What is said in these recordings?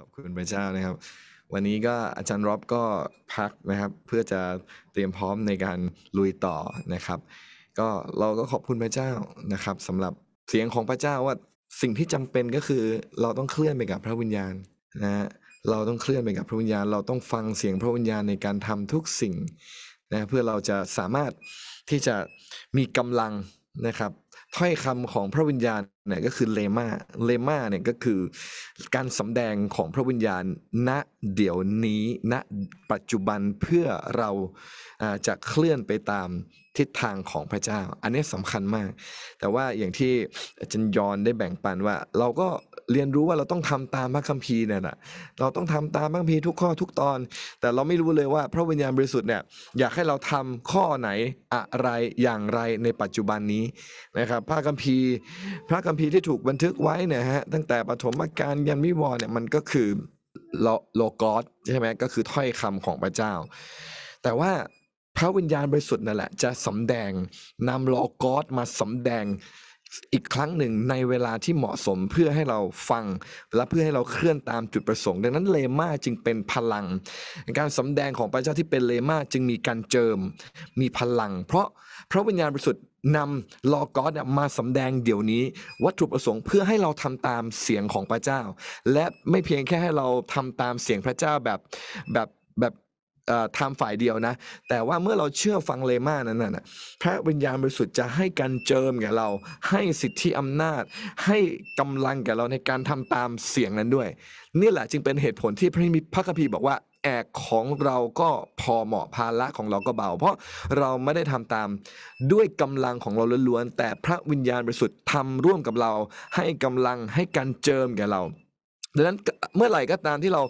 ขอบคุณพระเจ้านะครับ วันนี้ก็อาจารย์ร็อบก็พักนะครับ เพื่อจะเตรียมพร้อมในการลุยต่อนะครับก็เราก็ขอบคุณพระเจ้านะครับ สำหรับเสียงของพระเจ้าว่าสิ่งที่จำเป็นก็คือ เราต้องเคลื่อนไปกับพระวิญญาณนะฮะเราต้องเคลื่อนไปกับพระวิญญาณเราต้องฟังเสียงพระวิญญาณในการทำทุกสิ่งนะเพื่อเราจะสามารถที่จะมีกำลังนะครับถ้อยคำของพระวิญญาณเนี่ยก็คือเลมาเลมาเนี่ยก็คือการสำแดงของพระวิญญาณณเดี๋ยวนี้ ณปัจจุบันเพื่อเราจะเคลื่อนไปตามทิศทางของพระเจ้า อันนี้สำคัญมาก แต่ว่าอย่างที่อาจารย์ยอนได้แบ่งปันว่า เราก็เรียนรู้ว่าเราต้องทำตามพระคัมภีร์เนี่ยแหละเราต้องทำตามพระคัมภีร์ทุกข้อทุกตอน แต่เราไม่รู้เลยว่าพระวิญญาณบริสุทธิ์เนี่ยอยากให้เราทำข้อไหนอะไรอย่างไรในปัจจุบันนี้นะครับ พระคัมภีร์พระคัมภีร์ที่ถูกบันทึกไว้เนี่ยฮะตั้งแต่ปฐมกาลยันวิวร์เนี่ยมันก็คือโลโลกอสใช่ไหมก็คือถ้อยคำของพระเจ้า แต่ว่าพระวิญญาณบริสุทธิ์นั่นแหละจะสำแดงนำลอกอสมาสำแดงอีกครั้งหนึ่งในเวลาที่เหมาะสมเพื่อให้เราฟังและเพื่อให้เราเคลื่อนตามจุดประสงค์ ดังนั้นเลมาจึงเป็นพลังการสำแดงของพระเจ้าที่เป็นเลมาจึงมีการเจิมมีพลังเพราะพระวิญญาณบริสุทธิ์นำลอกอสมาสำแดงเดี๋ยวนี้ วัตถุประสงค์ เพื่อให้เราทำตามเสียงของพระเจ้า และไม่เพียงแค่ให้เราทำตามเสียงพระเจ้าแบบแบบแบบทำฝ่ายเดียวนะ แต่ว่าเมื่อเราเชื่อฟังเลมานั้นนะพระวิญญาณบริสุทธิ์จะให้การเจิมแก่เรา ให้สิทธิอำนาจ ให้กำลังแก่เราในการทำตามเสียงนั้นด้วย นี่แหละจึงเป็นเหตุผลที่พระมีพระคัมภีร์บอกว่า แอกของเราก็พอเหมาะภาระของเราก็เบา เพราะเราไม่ได้ทำตามด้วยกำลังของเราล้วนๆ แต่พระวิญญาณบริสุทธิ์ทำร่วมกับเรา ให้กำลังให้การเจิมแก่เราดังนั้นเมื่อไหร่ก็ตามที่เรา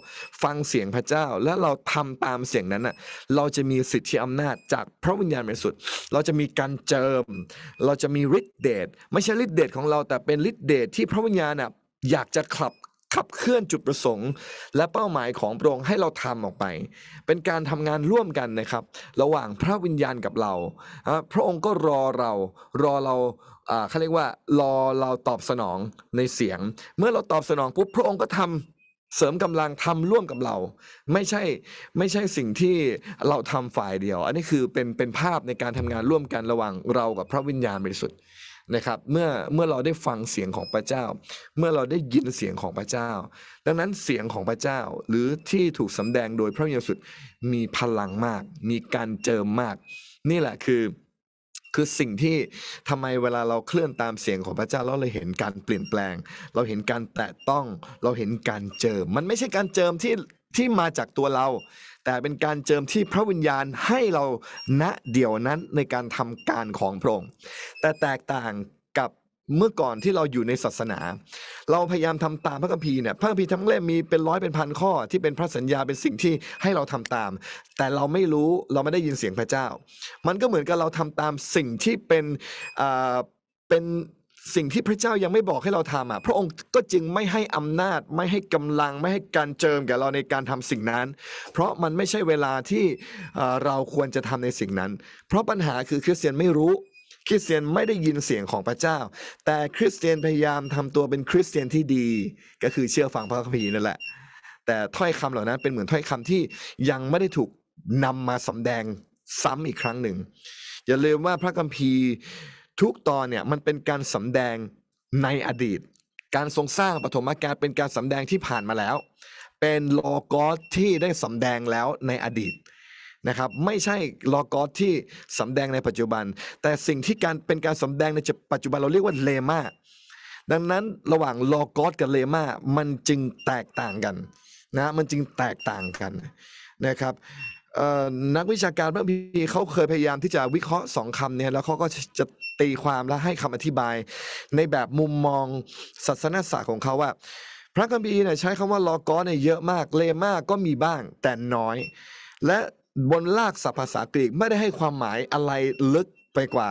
ฟังเสียงพระเจ้า และเราทำตามเสียงนั้นน่ะเราจะมีสิทธิอำนาจจากพระวิญญาณบริสุทธิ์เราจะมีการเจิม เราจะมีฤทธิเดชไม่ใช่ฤทธิเดชของเราแต่เป็นฤทธิเดชที่พระวิญญาณอ่ะอยากจะขับขับเคลื่อนจุดประสงค์ และเป้าหมายของพระองค์ให้เราทำออกไป เป็นการทำงานร่วมกันนะครับ ระหว่างพระวิญญาณกับเรา พระองค์ก็รอเรารอเราเขาเรียกว่ารอเราตอบสนองในเสียง เมื่อเราตอบสนองปุ๊บพระองค์ก็ทำเสริมกำลังทำร่วมกับเรา ไม่ใช่ไม่ใช่สิ่งที่เราทำฝ่ายเดียว อันนี้คือเป็นเป็นภาพในการทำงานร่วมกันระหว่างเรากับพระวิญญาณบริสุทธิ์นะครับ เมื่อเมื่อเราได้ฟังเสียงของพระเจ้า เมื่อเราได้ยินเสียงของพระเจ้า ดังนั้นเสียงของพระเจ้าหรือที่ถูกสำแดงโดยพระวิิญญาณบรสุทธิ์ มีพลังมาก มีการเจิมมากนี่แหละคือคือสิ่งที่ทำไมเวลาเราเคลื่อนตามเสียงของพระเจ้าแล้วเราเห็นการเปลี่ยนแปลง เราเห็นการแตะต้องเราเห็นการเจิม มันไม่ใช่การเจิมที่ที่มาจากตัวเรา แต่เป็นการเจิมที่พระวิญญาณให้เราณเดี๋ยวนั้นในการทำการของพระองค์แต่แตกต่างกับเมื่อก่อนที่เราอยู่ในศาสนา เราพยายามทำตามพระคัมภีร์เนี่ยพระคัมภีร์ทั้งเล่มมีเป็นร้อยเป็นพันข้อ ที่เป็นพระสัญญาเป็นสิ่งที่ให้เราทำตาม แต่เราไม่รู้เราไม่ได้ยินเสียงพระเจ้า มันก็เหมือนกับเราทำตามสิ่งที่เป็นอ่าเป็นสิ่งที่พระเจ้ายังไม่บอกให้เราทำอ่ะพระองค์ก็จึงไม่ให้อำนาจ ไม่ให้กำลัง ไม่ให้การเจิมแก่เราในการทำสิ่งนั้น เพราะมันไม่ใช่เวลาที่เราควรจะทำในสิ่งนั้น เพราะปัญหาคือคริสเตียนไม่รู้คริสเตียนไม่ได้ยินเสียงของพระเจ้า แต่คริสเตียนพยายามทำตัวเป็นคริสเตียนที่ดีก็คือเชื่อฟังพระคัมภีร์นั่นแหละแต่ถ้อยคำเหล่านั้น เป็นเหมือนถ้อยคำที่ยังไม่ได้ถูกนำมาสำแดงซ้ำอีกครั้งหนึ่ง อย่าลืมว่าพระคัมภีร์ทุกตอนเนี่ยมันเป็นการสำแดงในอดีต การทรงสร้างปฐมกาลเป็นการสำแดงที่ผ่านมาแล้ว เป็นโลกอสที่ได้สำแดงแล้วในอดีตนะครับไม่ใช่ลอกอสที่สำแดงในปัจจุบัน แต่สิ่งที่การเป็นการสำแดงในปัจจุบันเราเรียกว่าเลมาดังนั้นระหว่างลอกอสกับเลมามันจึงแตกต่างกันนะมันจึงแตกต่างกันนะครับนักวิชาการพระพีเขาเคยพยายามที่จะวิเคราะห์สองคำเนี่ยแล้วเขาก็จะตีความและให้คำอธิบาย ในแบบมุมมองศาสนศาสตร์ของเขาว่า พระคัมภีร์เนี่ยใช้คำว่าลอกอสเนี่ยเยอะมากเลมาก็มีบ้างแต่น้อย และบนลากศัพท์ภาษากรีกไม่ได้ให้ความหมายอะไรลึกไปกว่า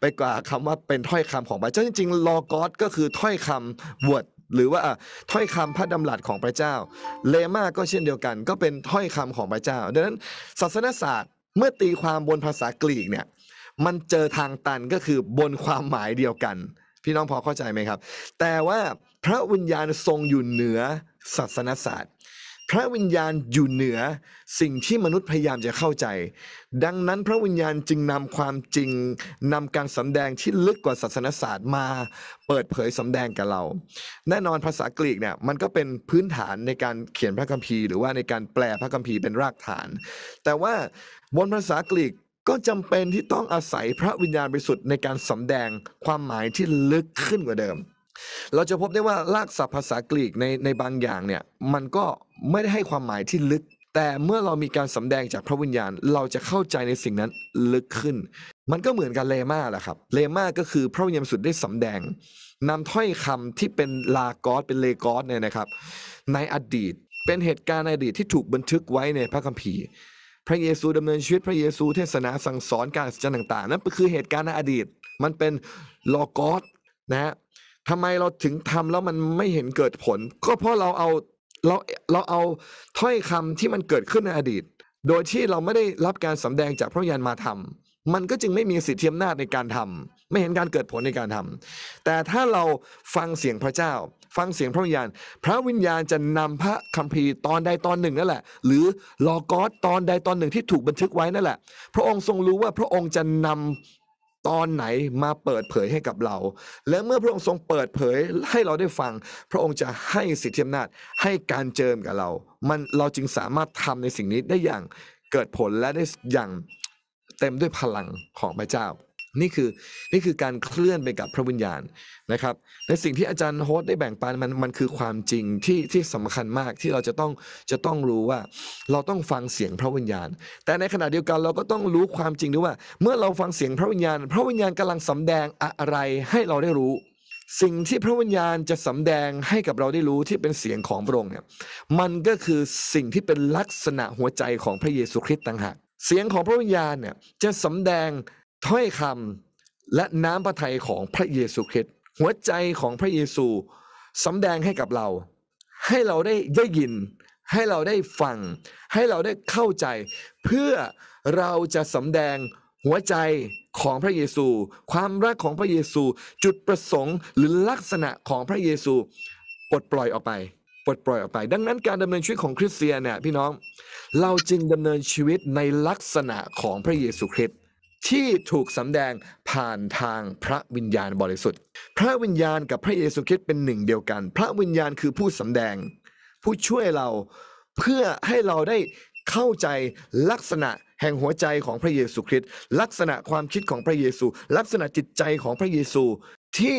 ไปกว่า คำว่าเป็นถ้อยคำของพระเจ้า จริงๆลอกอสก็คือถ้อยคำบวชหรือว่าถ้อยคำพระดำรัสของพระเจ้าเลมาก็เช่นเดียวกัน ก็เป็นถ้อยคำของพระเจ้าดังนั้นศาสนศาสตร์เมื่อตีความบนภาษากรีกเนี่ยมันเจอทางตันก็คือบนความหมายเดียวกัน พี่น้องพอเข้าใจไหมครับ แต่ว่าพระวิญญาณทรงอยู่เหนือศาสนศาสตร์พระวิญญาณอยู่เหนือสิ่งที่มนุษย์พยายามจะเข้าใจ ดังนั้นพระวิญญาณจึงนำความจริงนำการสำแดงที่ลึกกว่าศาสนศาสตร์มาเปิดเผยสำแดงกับเรา แน่นอนภาษากรีกเนี่ยมันก็เป็นพื้นฐานในการเขียนพระคัมภีร์ หรือว่าในการแปลพระคัมภีร์เป็นรากฐาน แต่ว่าบนภาษากรีกก็จำเป็นที่ต้องอาศัยพระวิญญาณบริสุทธิ์ในการสำแดงความหมายที่ลึกขึ้นกว่าเดิมเราจะพบได้ว่ารากศัพท์ภาษากรีกในในบางอย่างเนี่ย มันก็ไม่ได้ให้ความหมายที่ลึกแต่เมื่อเรามีการสำแดงจากพระวิญญาณ เราจะเข้าใจในสิ่งนั้นลึกขึ้น มันก็เหมือนกับเลมาแหละครับเลมาก็คือพระวิญญาณสุดได้สำแดงนำถ้อยคำที่เป็นลากอสเป็นเลกอสเนี่ยนะครับ ในอดีตเป็นเหตุการณ์ในอดีตที่ถูกบันทึกไว้ในพระคัมภีร์ พระเยซูดำเนินชีวิตพระเยซู เทศนาสั่งสอนการจจะต่างๆ นั่นคือเหตุการณ์ในอดีต มันเป็นลอกอสนะฮะทำไมเราถึงทำแล้วมันไม่เห็นเกิดผล ก็เพราะเราเอาเราเราเอาถ้อยคำที่มันเกิดขึ้นในอดีต โดยที่เราไม่ได้รับการสำแดงจากพระยานมาทำ มันก็จึงไม่มีสิทธิอำนาจในการทำ ไม่เห็นการเกิดผลในการทำ แต่ถ้าเราฟังเสียงพระเจ้า ฟังเสียงพระวิญญาณ พระวิญญาณจะนำพระคัมภีร์ตอนใดตอนหนึ่งนั่นแหละ หรือลอกอสตอนใดตอนหนึ่งที่ถูกบันทึกไว้นั่นแหละ พระองค์ทรงรู้ว่าพระองค์จะนำตอนไหนมาเปิดเผยให้กับเรา และเมื่อพระองค์ทรงเปิดเผยให้เราได้ฟัง พระองค์จะให้สิทธิอำนาจให้การเจิมกับเรา มันเราจึงสามารถทำในสิ่งนี้ได้อย่างเกิดผลและได้อย่างเต็มด้วยพลังของพระเจ้านี่คือนี่คือการเคลื่อนไปกับพระวิญญาณนะครับในสิ่งที่อาจารย์โฮสได้แบ่งปันมันมันคือความจริงที่ที่สำคัญมากที่เราจะต้องจะต้องรู้ว่าเราต้องฟังเสียงพระวิญญาณ แต่ในขณะเดียวกันเราก็ต้องรู้ความจริงด้วยว่า เมื่อเราฟังเสียงพระวิญญาณ พระวิญญาณกำลังสำแดงอะไรให้เราได้รู้ สิ่งที่พระวิญญาณจะสำแดงให้กับเราได้รู้ที่เป็นเสียงของพระองค์เนี่ยมันก็คือสิ่งที่เป็นลักษณะหัวใจของพระเยซูคริสต์ต่างหากเสียงของพระวิญญาณเนี่ยจะสำแดงถ้อยคำและน้ำพระทัยของพระเยซูคริสต์หัวใจของพระเยซูสาแดงให้กับเรา ให้เราได้ได้ยิน ให้เราได้ฟังให้เราได้เข้าใจ เพื่อเราจะสาแดง หัวใจของพระเยซู ความรักของพระเยซูจุดประสงค์หรือลักษณะของพระเยซูปลดปล่อยออกไป ปลดปล่อยออกไป ดังนั้นการดำเนินชีวิตของคริสเตียนเนี่ยพี่น้องเราจึงดำเนินชีวิตในลักษณะของพระเยซูคริสต์ที่ถูกสำแดงผ่านทางพระวิญญาณบริสุทธิ์ พระวิญญาณกับพระเยซูคริสต์เป็นหนึ่งเดียวกัน พระวิญญาณคือผู้สำแดง ผู้ช่วยเราเพื่อให้เราได้เข้าใจลักษณะแห่งหัวใจของพระเยซูคริสต์ลักษณะความคิดของพระเยซู ลักษณะจิตใจของพระเยซูที่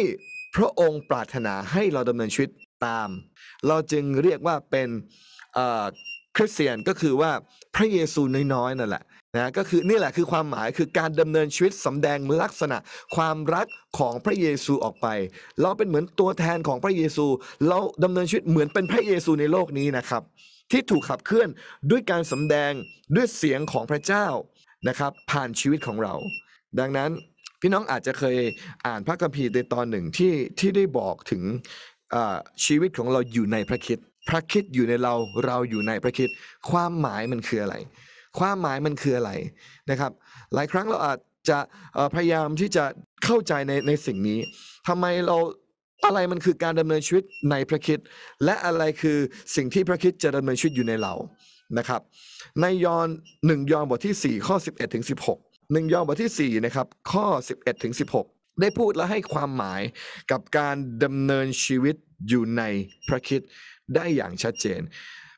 พระองค์ปรารถนาให้เราดำเนินชีวิตตาม เราจึงเรียกว่าเป็นคริสเตียนก็คือว่าพระเยซูน้อยๆนั่นแหละนะก็คือนี่แหละคือความหมายคือการดำเนินชีวิตสำแดงลักษณะความรักของพระเยซูออกไป เราเป็นเหมือนตัวแทนของพระเยซู เราดำเนินชีวิตเหมือนเป็นพระเยซูในโลกนี้นะครับ ที่ถูกขับเคลื่อนด้วยการสำแดงด้วยเสียงของพระเจ้านะครับผ่านชีวิตของเรา ดังนั้นพี่น้องอาจจะเคยอ่านพระคัมภีร์ในตอนหนึ่งที่ที่ได้บอกถึงชีวิตของเราอยู่ในพระคิดพระคิดอยู่ในเราเราอยู่ในพระคิดความหมายมันคืออะไรความหมายมันคืออะไรนะครับ หลายครั้งเราอาจจะพยายามที่จะเข้าใจในในสิ่งนี้ ทำไมเราอะไรมันคือการดำเนินชีวิตในพระคิดและอะไรคือสิ่งที่พระคิดจะดำเนินชีวิตอยู่ในเรานะครับ ในยอห์นหนึ่งยอห์นบทที่ 4 ข้อ 11ถึง16หนึ่งยอห์นบทที่4นะครับข้อ11ถึง16 ได้พูดและให้ความหมายกับการดำเนินชีวิตอยู่ในพระคิดได้อย่างชัดเจน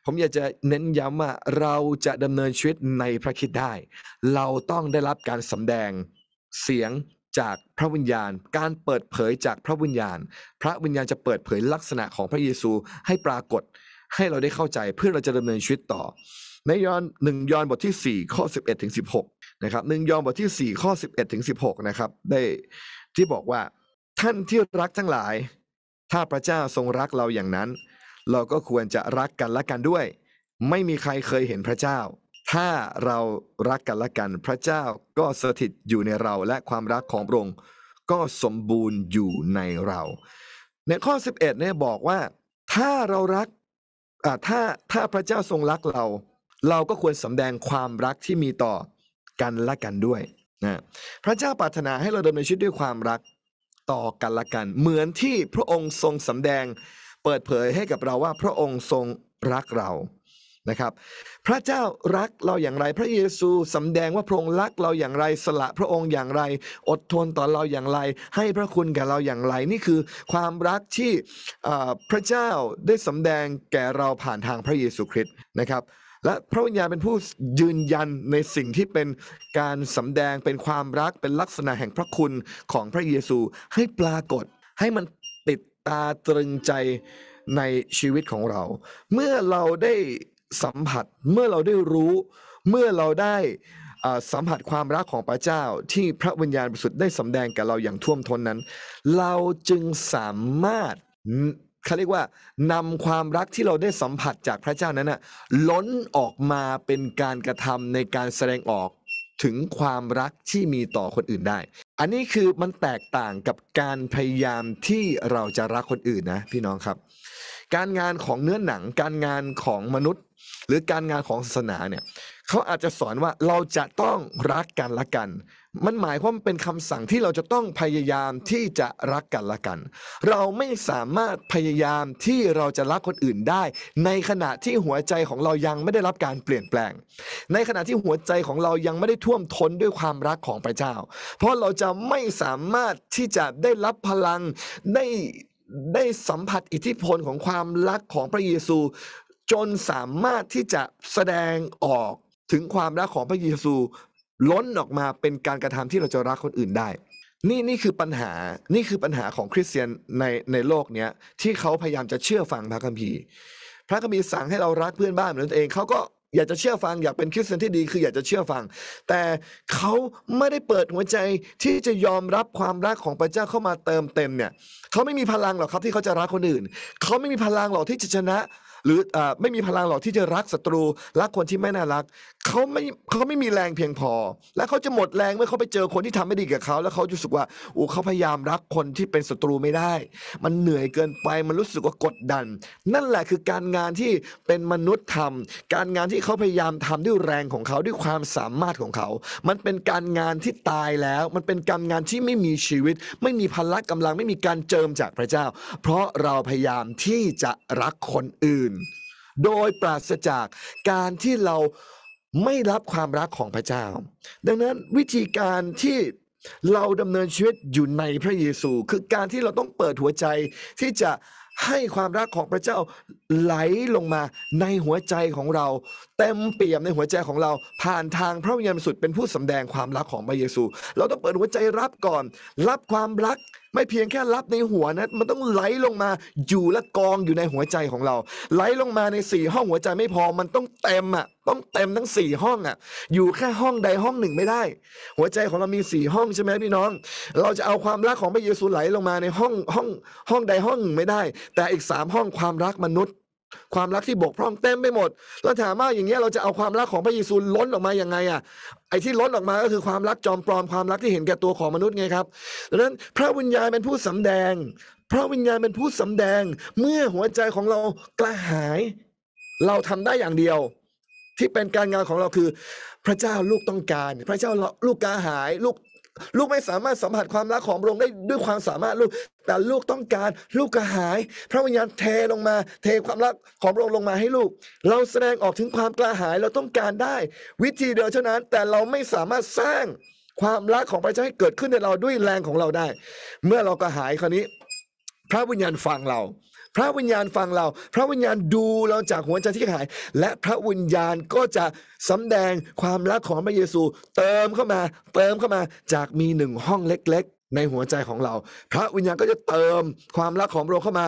ผมอยากจะเน้นย้ำว่าเราจะดำเนินชีวิตในพระคิดได้ เราต้องได้รับการสำแดงเสียงจากพระวิญญาณ การเปิดเผยจากพระวิญญาณ พระวิญญาณจะเปิดเผยลักษณะของพระเยซูให้ปรากฏให้เราได้เข้าใจเพื่อเราจะดำเนินชีวิตต่อ ในยอห์นหนึ่งยอห์นบทที่4ข้อ11ถึง16นะครับ หนึ่งยอห์นบทที่4ข้อ11ถึง16นะครับ ได้ที่บอกว่าท่านที่รักทั้งหลาย ถ้าพระเจ้าทรงรักเราอย่างนั้นเราก็ควรจะรักกันและกันด้วย ไม่มีใครเคยเห็นพระเจ้า ถ้าเรารักกันและกันพระเจ้าก็สถิตอยู่ในเรา และความรักของพระองค์ก็สมบูรณ์อยู่ในเรา ในข้อ 11เนี่ยบอกว่าถ้าเรารักถ้าถ้าพระเจ้าทรงรักเรา เราก็ควรสาแดงความรักที่มีต่อกันและกันด้วยนะพระเจ้าปรารถนาให้เราดำเนินชีวิตด้วยความรักต่อกันและกัน เหมือนที่พระองค์ทรงสาแดงเปิดเผยให้กับเราว่าพระองค์ทรงรักเรา นะครับ พระเจ้ารักเราอย่างไรพระเยซูสาแดงว่าพระองค์รักเราอย่างไร สละพระองค์อย่างไร อดทนต่อเราอย่างไร ให้พระคุณแก่เราอย่างไร นี่คือความรักที่พระเจ้าได้สาแดงแก่เราผ่านทางพระเยซูคริสต์นะครับ และพระวิญญาณเป็นผู้ยืนยันในสิ่งที่เป็นการสาแดงเป็นความรักเป็นลักษณะแห่งพระคุณของพระเยซูให้ปรากฏให้มันตาตรึงใจในชีวิตของเรา เมื่อเราได้สัมผัสเมื่อเราได้รู้ เมื่อเราได้สัมผัสความรักของพระเจ้าที่พระวิญญาณบริสุทธิ์ได้สำแดงกับเราอย่างท่วมท้นนั้น เราจึงสามารถเขาเรียกว่านำความรักที่เราได้สัมผัสจากพระเจ้านั้นนะล้นออกมาเป็นการกระทำในการแสดงออกถึงความรักที่มีต่อคนอื่นได้อันนี้คือมันแตกต่างกับการพยายามที่เราจะรักคนอื่นนะพี่น้องครับ การงานของเนื้อหนัง การงานของมนุษย์หรือการงานของศาสนาเนี่ยเขาอาจจะสอนว่าเราจะต้องรักกันละกัน มันหมายความเป็นคำสั่งที่เราจะต้องพยายามที่จะรักกันละกัน เราไม่สามารถพยายามที่เราจะรักคนอื่นได้ ในขณะที่หัวใจของเรายังไม่ได้รับการเปลี่ยนแปลง ในขณะที่หัวใจของเรายังไม่ได้ท่วมท้นด้วยความรักของพระเจ้า เพราะเราจะไม่สามารถที่จะได้รับพลังได้ได้สัมผัสอิทธิพลของความรักของพระเยซูจนสามารถที่จะแสดงออกถึงความรักของพระเยซูล้นออกมาเป็นการกระทำที่เราจะรักคนอื่นได้ นี่นี่คือปัญหา นี่คือปัญหาของคริสเตียนในในโลกเนี้ยที่เขาพยายามจะเชื่อฟังพระคัมภีร์ พระคัมภีร์สั่งให้เรารักเพื่อนบ้านเหมือนตัวเองเขาก็อยากจะเชื่อฟัง อยากเป็นคริสเตียนที่ดีคืออยากจะเชื่อฟัง แต่เขาไม่ได้เปิดหัวใจที่จะยอมรับความรักของพระเจ้าเข้ามาเติมเต็มเนี่ยเขาไม่มีพลังหรอกครับที่เขาจะรักคนอื่น เขาไม่มีพลังหรอกที่จะชนะหรืออไม่มีพลังหรอกที่จะรักศัตรูรักคนที่ไม่น่ารักเขาไม่เขาไม่มีแรงเพียงพอ และเขาจะหมดแรงเมื่อเขาไปเจอคนที่ทำไม่ดีกับเขาแล้วเขาจะรู้สึกว่าโอ้เขาพยายามรักคนที่เป็นศัตรูไม่ได้ มันเหนื่อยเกินไปมันรู้สึกว่ากดดัน นั่นแหละคือการงานที่เป็นมนุษย์ทำการงานที่เขาพยายามทำด้วยแรงของเขาด้วยความสามารถของเขามันเป็นการงานที่ตายแล้ว มันเป็นการงานที่ไม่มีชีวิต ไม่มีพลังกำลังไม่มีการเจิมจากพระเจ้า เพราะเราพยายามที่จะรักคนอื่นโดยปราศจากการที่เราไม่รับความรักของพระเจ้า ดังนั้นวิธีการที่เราดำเนินชีวิตอยู่ในพระเยซู คือการที่เราต้องเปิดหัวใจที่จะให้ความรักของพระเจ้าไหลลงมาในหัวใจของเรา เต็มเปี่ยมในหัวใจของเราผ่านทางพระวิญญาณสุดเป็นผู้สำแดงความรักของพระเยซู เราต้องเปิดหัวใจรับก่อนรับความรักไม่เพียงแค่รับในหัวนะ มันต้องไหลลงมาอยู่และกองอยู่ในหัวใจของเรา ไหลลงมาในสี่ห้องหัวใจไม่พอมันต้องเต็มอ่ะ ต้องเต็มทั้งสี่ห้องอ่ะอยู่แค่ห้องใดห้องหนึ่งไม่ได้ หัวใจของเรามีสี่ห้องใช่ไหมพี่น้อง เราจะเอาความรักของพระเยซูไหลลงมาในห้องห้องห้องใดห้องหนึ่งไม่ได้ แต่อีกสามห้องความรักมนุษย์ความรักที่บกพร่องเต็มไปหมด แล้วถามว่าอย่างเงี้ยเราจะเอาความรักของพระเยซูล้นออกมาอย่างไงอ่ะ ไอ้ที่ล้นออกมาก็คือความรักจอมปลอมความรักที่เห็นแก่ตัวของมนุษย์ไงครับดังนั้นพระวิญญาณเป็นผู้สำแดง พระวิญญาณเป็นผู้สำแดง เมื่อหัวใจของเรากระหายเราทำได้อย่างเดียว ที่เป็นการงานของเราคือ พระเจ้าลูกต้องการพระเจ้าลูกกระหายลูกลูกไม่สามารถสัมผัสความรักของพระองค์ได้ด้วยความสามารถลูก แต่ลูกต้องการลูกกระหาย พระวิญญาณเทลงมา เทความรักของพระองค์ลงมาให้ลูก เราแสดงออกถึงความกระหายเราต้องการได้ วิธีเดียวเท่านั้น แต่เราไม่สามารถสร้างความรักของพระเจ้าให้เกิดขึ้นในเราด้วยแรงของเราได้ เมื่อเรากระหายคราวนี้ พระวิญญาณฟังเราพระวิญญาณฟังเรา พระวิญญาณดูเราจากหัวใจที่หาย และพระวิญญาณก็จะสำแดงความรักของพระเยซู เติมเข้ามา เติมเข้ามาจากมีหนึ่งห้องเล็ก ๆ ในหัวใจของเรา พระวิญญาณก็จะเติมความรักของพระองค์เข้ามา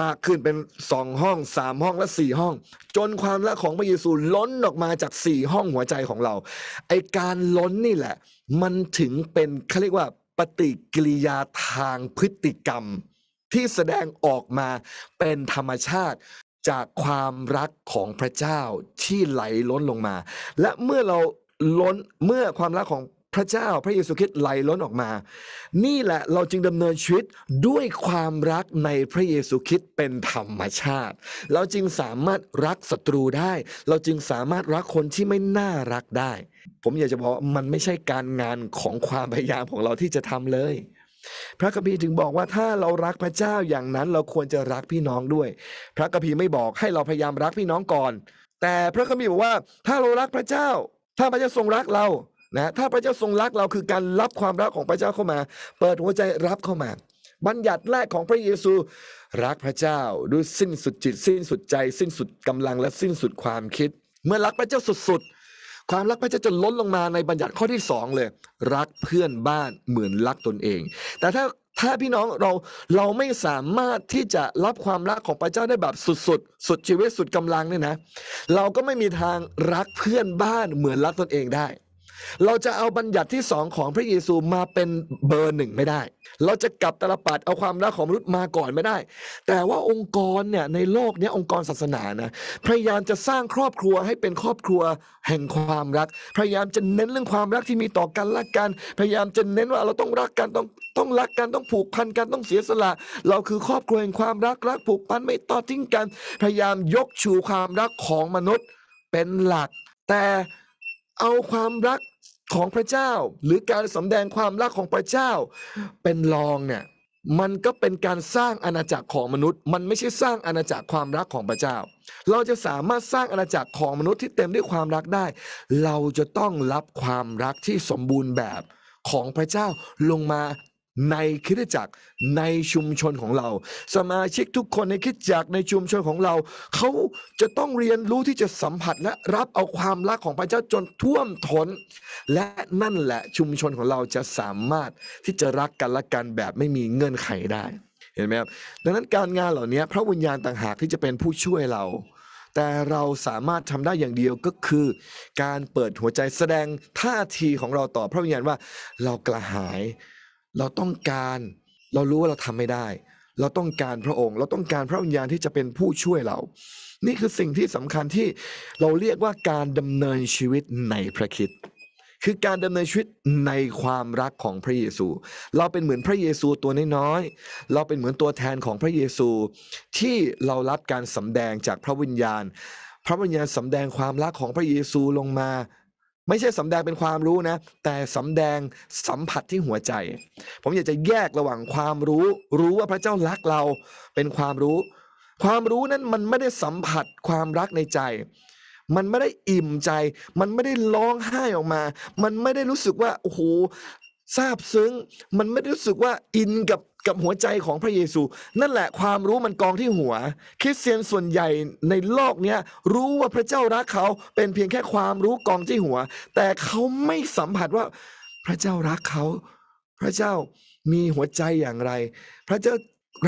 มากขึ้นเป็นสองห้องสามห้องและสี่ห้อง จนความรักของพระเยซูล้นออกมาจากสี่ห้องหัวใจของเราไอการล้นนี่แหละ มันถึงเป็นเขาเรียกว่า ปฏิกิริยาทางพฤติกรรมที่แสดงออกมาเป็นธรรมชาติจากความรักของพระเจ้าที่ไหลล้นลงมา และเมื่อเราล้นเมื่อความรักของพระเจ้าพระเยซูคริสต์ไหลล้นออกมา นี่แหละเราจึงดำเนินชีวิตด้วยความรักในพระเยซูคริสต์เป็นธรรมชาติ เราจึงสามารถรักศัตรูได้ เราจึงสามารถรักคนที่ไม่น่ารักได้ ผมอยากจะบอกมันไม่ใช่การงานของความพยายามของเราที่จะทำเลยพระกภีถึงบอกว่าถ้าเรารักพระเจ้าอย่างนั้นเราควรจะรักพี่น้องด้วย พระกภีไม่บอกให้เราพยายามรักพี่น้องก่อน แต่พระกภีบอกว่าถ้าเรารักพระเจ้าถ้าพระเจ้าทรงรักเรานะถ้าพระเจ้าทรงรักเราคือการรับความรักของพระเจ้าเข้ามา เปิดหัวใจรับเข้ามา บัญญัติแรกของพระเยซู รักพระเจ้าด้วยสิ้นสุดจิตสิ้นสุดใจ สิ้นสุดกำลังและสิ้นสุดความคิด เมื่อรักพระเจ้าสุด ๆความรักพระเจ้าจะลดลงมาในบัญญัติข้อที่ 2 เลย รักเพื่อนบ้านเหมือนรักตนเอง แต่ถ้าถ้าพี่น้องเราเราไม่สามารถที่จะรับความรักของพระเจ้าได้แบบสุดๆสสุดชีวิตสุดกำลังเนี่ยนะเราก็ไม่มีทางรักเพื่อนบ้านเหมือนรักตนเองได้เราจะเอาบัญญัติที่สองของพระเยซูมาเป็นเบอร์หนึ่งไม่ได้ เราจะกลับตลปัดเอาความรักของมนุษย์มาก่อนไม่ได้ แต่ว่าองค์กรเนี่ยในโลกนี้องค์กรศาสนานะพยายามจะสร้างครอบครัวให้เป็นครอบครัวแห่งความรัก พยายามจะเน้นเรื่องความรักที่มีต่อกันและกัน พยายามจะเน้นว่าเราต้องรักกันต้องต้องรักกันต้องผูกพันกันต้องเสียสละ เราคือครอบครัวแห่งความรักรัก ผูกพันไม่ต่อทิ้งกัน พยายามยกชูความรักของมนุษย์เป็นหลักแต่เอาความรักของพระเจ้า หรือการสำแดงความรักของพระเจ้า เป็นรองเนี่ยมันก็เป็นการสร้างอาณาจักรของมนุษย์ มันไม่ใช่สร้างอาณาจักรความรักของพระเจ้า เราจะสามารถสร้างอาณาจักรของมนุษย์ที่เต็มด้วยความรักได้ เราจะต้องรับความรักที่สมบูรณ์แบบของพระเจ้าลงมาในคริสตจักรในชุมชนของเรา สมาชิกทุกคนในคริสตจักรในชุมชนของเรา เขาจะต้องเรียนรู้ที่จะสัมผัส และรับเอาความรักของพระเจ้าจนท่วมทน้นและนั่นแหละชุมชนของเราจะสามารถที่จะรักกันและกันแบบไม่มีเงื่อนไขได้เห็นไหมครับดังนั้นการงานเหล่านี้พระวิญญาณต่างหากที่จะเป็นผู้ช่วยเรา แต่เราสามารถทำได้อย่างเดียวก็คือ การเปิดหัวใจแสดงท่าทีของเราต่อ พระวิญญาณว่าเรากระหายเราต้องการเรารู้ว่าเราทำไม่ได้ เราต้องการพระองค์เราต้องการพระวิญญาณที่จะเป็นผู้ช่วยเรา นี่คือสิ่งที่สำคัญที่เราเรียกว่าการดำเนินชีวิตในพระคิดคือการดำเนินชีวิตในความรักของพระเยซู เราเป็นเหมือนพระเยซูตัวน้อยๆเราเป็นเหมือนตัวแทนของพระเยซู ที่เรารับการสำแดงจากพระวิญญาณ พระวิญญาณสำแดงความรักของพระเยซูลงมาไม่ใช่สำแดงเป็นความรู้นะ แต่สำแดงสัมผัสที่หัวใจ ผมอยากจะแยกระหว่างความรู้ รู้ว่าพระเจ้ารักเราเป็นความรู้ ความรู้นั้นมันไม่ได้สัมผัสความรักในใจ มันไม่ได้อิ่มใจ มันไม่ได้ร้องไห้ออกมา มันไม่ได้รู้สึกว่าโอ้โหซาบซึ้งมันไม่ได้รู้สึกว่าอินกับกับหัวใจของพระเยซูนั่นแหละ ความรู้มันกองที่หัว คริสเตียนส่วนใหญ่ในโลกเนี้ยรู้ว่าพระเจ้ารักเขา เป็นเพียงแค่ความรู้กองที่หัว แต่เขาไม่สัมผัสว่าพระเจ้ารักเขา พระเจ้ามีหัวใจอย่างไร พระเจ้า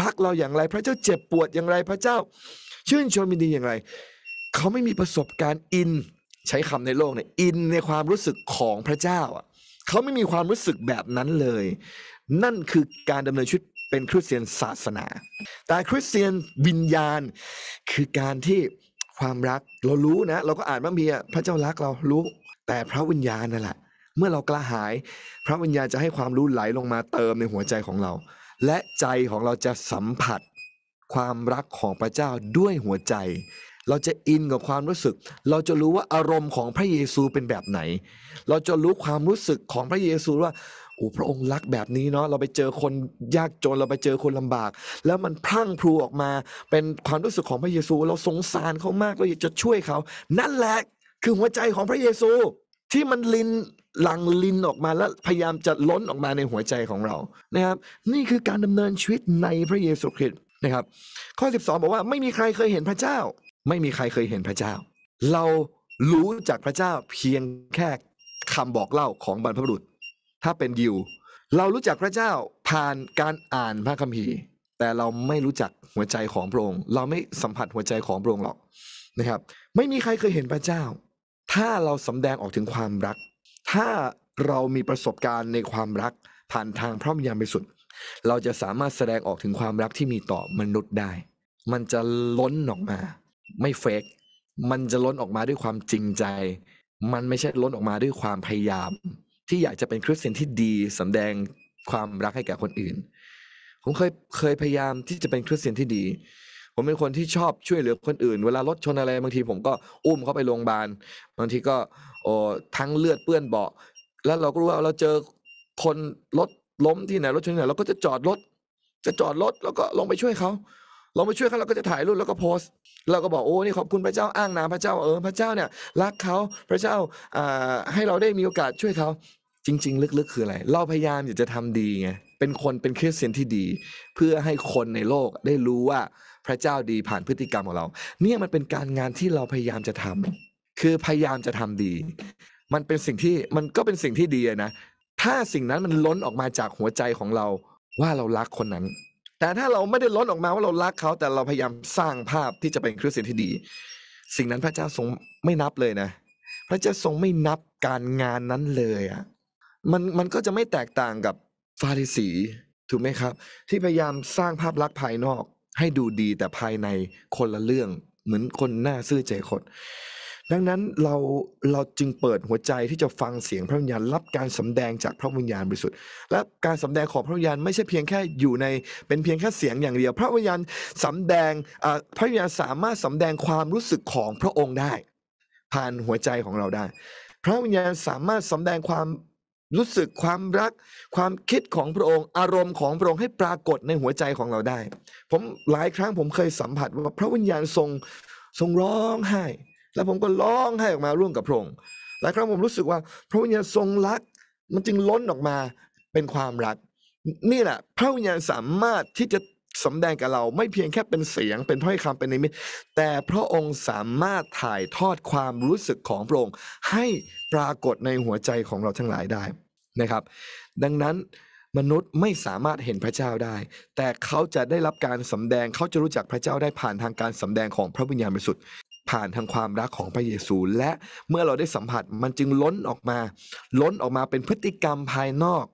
รักเราอย่างไร พระเจ้าเจ็บปวดอย่างไร พระเจ้า ชื่นชมินดีอย่างไร เขาไม่มีประสบการณ์อินใช้คำในโลกเนี่ยอินในความรู้สึกของพระเจ้าอ่ะ เขาไม่มีความรู้สึกแบบนั้นเลยนั่นคือการดำเนินชีวิตเป็นคริสเตียนศาสนา แต่คริสเตียนวิญญาณ คือการที่ความรักเรารู้นะเราก็อ่านมัมเพียพระเจ้ารักเรารู้แต่พระวิญญาณนั่นแหละ เมื่อเรากระหายพระวิญญาณจะให้ความรู้ไหลลงมาเติมในหัวใจของเรา และใจของเราจะสัมผัสความรักของพระเจ้าด้วยหัวใจ เราจะอินกับความรู้สึก เราจะรู้ว่าอารมณ์ของพระเยซูเป็นแบบไหน เราจะรู้ความรู้สึกของพระเยซูว่าโอ้พระองค์รักแบบนี้เนาะเราไปเจอคนยากจนเราไปเจอคนลำบาก แล้วมันพั่งพลูออกมาเป็นความรู้สึกของพระเยซู เราสงสารเขามากเราอยากจะช่วยเขา นั่นแหละคือหัวใจของพระเยซูที่มันลินหลังลินออกมาและพยายามจะล้นออกมาในหัวใจของเรานะครับ นี่คือการดำเนินชีวิตในพระเยซูคริสต์นะครับ ข้อ 12 บอกว่า ไม่มีใครเคยเห็นพระเจ้า ไม่มีใครเคยเห็นพระเจ้า เรารู้จากพระเจ้าเพียงแค่คำบอกเล่าของบรรพบุรุษถ้าเป็นยิวเรารู้จักพระเจ้าผ่านการอ่านพระคัมภีร์ แต่เราไม่รู้จักหัวใจของพระองค์เราไม่สัมผัสหัวใจของพระองค์หรอกนะครับ ไม่มีใครเคยเห็นพระเจ้า ถ้าเราสำแดงออกถึงความรัก ถ้าเรามีประสบการณ์ในความรักผ่านทางพระมิยามไปสุดเราจะสามารถแสดงออกถึงความรักที่มีต่อมนุษย์ได้ มันจะล้นออกมา ไม่เฟกมันจะล้นออกมาด้วยความจริงใจ มันไม่ใช่ล้นออกมาด้วยความพยายามที่อยากจะเป็นคริสเตียนที่ดีสาแดงความรักให้แก่คนอื่น ผมเคยเคยพยายามที่จะเป็นคริสเตียนที่ดี ผมเป็นคนที่ชอบช่วยเหลือคนอื่น เวลารถชนอะไร บางทีผมก็อุ้มเขาไปโรงพยาบาล บางทีก็ โอ้ทั้งเลือดเปื้อนเบาะแล้วเราก็รู้ว่าเราเจอคนรถล้มที่ไหนรถชนที่ไหนเราก็จะจอดรถจะจอดรถแล้วก็ลงไปช่วยเขาเราไปช่วยเขาเราก็จะถ่ายรูปแล้วก็โพสต์ เราก็บอกโอ้นี่ขอบคุณพระเจ้าอ้างนามพระเจ้าเออพระเจ้าเนี่ย รักเขาพระเจ้าให้เราได้มีโอกาสช่วยเขา จริง ๆ ลึกๆคืออะไรเราพยายามอยากจะทำดีไงเป็นคนเป็นคริสเตียนที่ดี เพื่อให้คนในโลกได้รู้ว่าพระเจ้าดีผ่านพฤติกรรมของเรา เนี่ยมันเป็นการงานที่เราพยายามจะทำ คือพยายามจะทำดี มันเป็นสิ่งที่มันก็เป็นสิ่งที่ดีนะถ้าสิ่งนั้นมันล้นออกมาจากหัวใจของเราว่าเรารักคนนั้นแต่ถ้าเราไม่ได้ล้นออกมาว่าเรารักเขาแต่เราพยายามสร้างภาพที่จะเป็นคริสเตียนที่ดี สิ่งนั้นพระเจ้าทรงไม่นับเลยนะพระเจ้าทรงไม่นับการงานนั้นเลยอ่ะมันมันก็จะไม่แตกต่างกับฟาริสี ถูกไหมครับ ที่พยายามสร้างภาพลักษณ์ภายนอกให้ดูดีแต่ภายในคนละเรื่องเหมือนคนหน้าซื่อใจคดดังนั้นเราเราจึงเปิดหัวใจที่จะฟังเสียงพระวิญญาณรับการสำแดงจากพระวิญญาณบริสุทธิ์และการสำแดงของพระวิญญาณไม่ใช่เพียงแค่อยู่ในเป็นเพียงแค่เสียงอย่างเดียว พระวิญญาณสำแดงพระวิญญาณสามารถสำแดงความรู้สึกของพระองค์ได้ผ่านหัวใจของเราได้ พระวิญญาณสามารถสำแดงความรู้สึกความรัก ความคิดของพระองค์ อารมณ์ของพระองค์ให้ปรากฏในหัวใจของเราได้ ผมหลายครั้งผมเคยสัมผัสว่าพระวิญญาณทรงทรงร้องไห้แล้วผมก็ร้องให้ออกมาร่วมกับพระองค์หลายครั้งผมรู้สึกว่าพระวิญญาณทรงรัก มันจึงล้นออกมาเป็นความรัก นี่แหละ พระวิญญาณสามารถที่จะสำแดงกับเราไม่เพียงแค่เป็นเสียง เป็นถ้อยคำเป็นนิมิตแต่พระองค์สามารถถ่ายทอดความรู้สึกของพระองค์ ให้ปรากฏในหัวใจของเราทั้งหลายได้นะครับ ดังนั้นมนุษย์ไม่สามารถเห็นพระเจ้าได้ แต่เขาจะได้รับการสำแดง เขาจะรู้จักพระเจ้าได้ผ่านทางการสำแดงของพระวิญญาณบริสุทธิ์ผ่านทางความรักของพระเยซูและเมื่อเราได้สัมผัสมันจึงล้นออกมาล้นออกมาเป็นพฤติกรรมภายนอก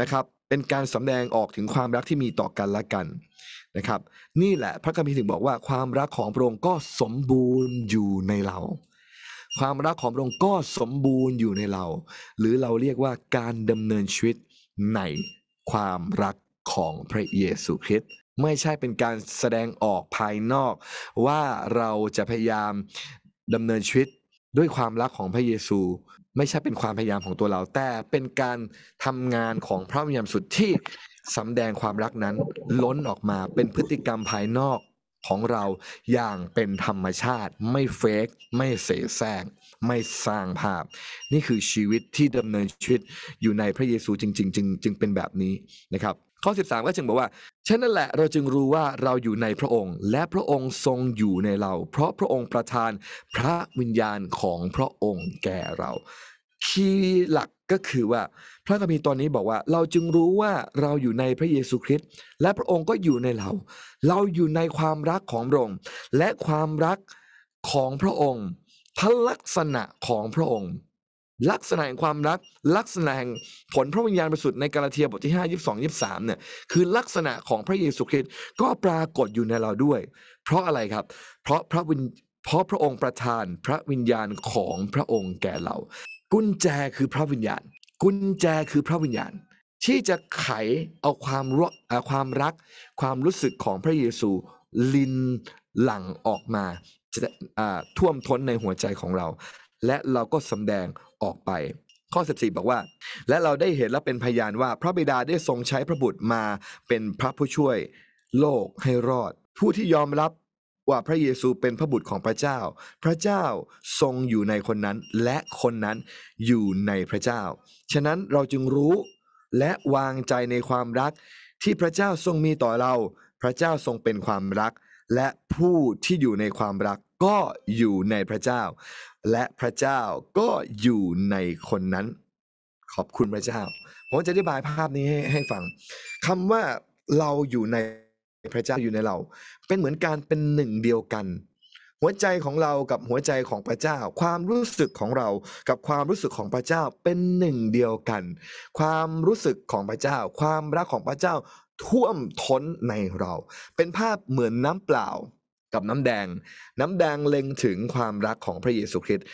นะครับเป็นการสาแดงออกถึงความรักที่มีต่อกันและกันนะครับ นี่แหละพระคัมภีร์ถึงบอกว่า ความรักของพระองค์ก็สมบูรณ์อยู่ในเรา ความรักของพระองค์ก็สมบูรณ์อยู่ในเรา หรือเราเรียกว่าการดำเนินชีวิตในความรักของพระเยซูคริสต์ไม่ใช่เป็นการแสดงออกภายนอก ว่าเราจะพยายามดำเนินชีวิตด้วยความรักของพระเยซู ไม่ใช่เป็นความพยายามของตัวเรา แต่เป็นการทำงานของพระวิญญาณสุดที่สำแดงความรักนั้นล้นออกมาเป็นพฤติกรรมภายนอกของเราอย่างเป็นธรรมชาติ ไม่เฟกไม่เสแสร้งไม่สร้างภาพ นี่คือชีวิตที่ดำเนินชีวิตอยู่ในพระเยซูจริงๆจึงจึงเป็นแบบนี้นะครับข้อ 13ก็จึงบอกว่าฉะนั้นแหละเราจึงรู้ว่าเราอยู่ในพระองค์ และพระองค์ทรงอยู่ในเรา เพราะพระองค์ประทานพระวิญญาณของพระองค์แก่เราคีย์หลักก็คือว่าพระคัมภีร์ตอนนี้บอกว่า เราจึงรู้ว่าเราอยู่ในพระเยซูคริสต์และพระองค์ก็อยู่ในเรา เราอยู่ในความรักของพระองค์และความรักของพระองค์พลักษณะของพระองค์ลักษณะแห่งความรักลักษณะแห่งผลพระวิญญาณบริสุทธิ์ในกาลาเทียบทที่5 22 23เนี่ยคือลักษณะของพระเยซูคริสต์ก็ปรากฏอยู่ในเราด้วย เพราะอะไรครับเพราะพระวิญเพราะพระองค์ประทานพระวิญญาณของพระองค์แก่เรา กุญแจคือพระวิญญาณ กุญแจคือพระวิญญาณ ที่จะไขเอาความรัก ความรักความรู้สึกของพระเยซูลินหลังออกมาจะท่วมท้นในหัวใจของเราและเราก็สาแดงออกไป ข้อ14บอกว่า และเราได้เห็นและเป็นพยานว่าพระบิดาได้ทรงใช้พระบุตรมาเป็นพระผู้ช่วย โลกให้รอด ผู้ที่ยอมรับว่าพระเยซูเป็นพระบุตรของพระเจ้า พระเจ้าทรงอยู่ในคนนั้น และคนนั้นอยู่ในพระเจ้า ฉะนั้นเราจึงรู้และวางใจในความรักที่พระเจ้าทรงมีต่อเรา พระเจ้าทรงเป็นความรัก และผู้ที่อยู่ในความรักก็อยู่ในพระเจ้าและพระเจ้าก็อยู่ในคนนั้น ขอบคุณพระเจ้า ผมจะอธิบายภาพนี้ให้ใหฟัง คำว่าเราอยู่ในพระเจ้าอยู่ในเรา เป็นเหมือนการเป็นหนึ่งเดียวกัน หัวใจของเรากับหัวใจของพระเจ้า ความรู้สึกของเรา กับความรู้สึกของพระเจ้าเป็นหนึ่งเดียวกัน ความรู้สึกของพระเจ้า ความรักของพระเจ้าท่วมท้นในเรา เป็นภาพเหมือนน้ำเปล่ากับน้ำแดงน้ำแดงเล็งถึงความรักของพระเยซูคริสต์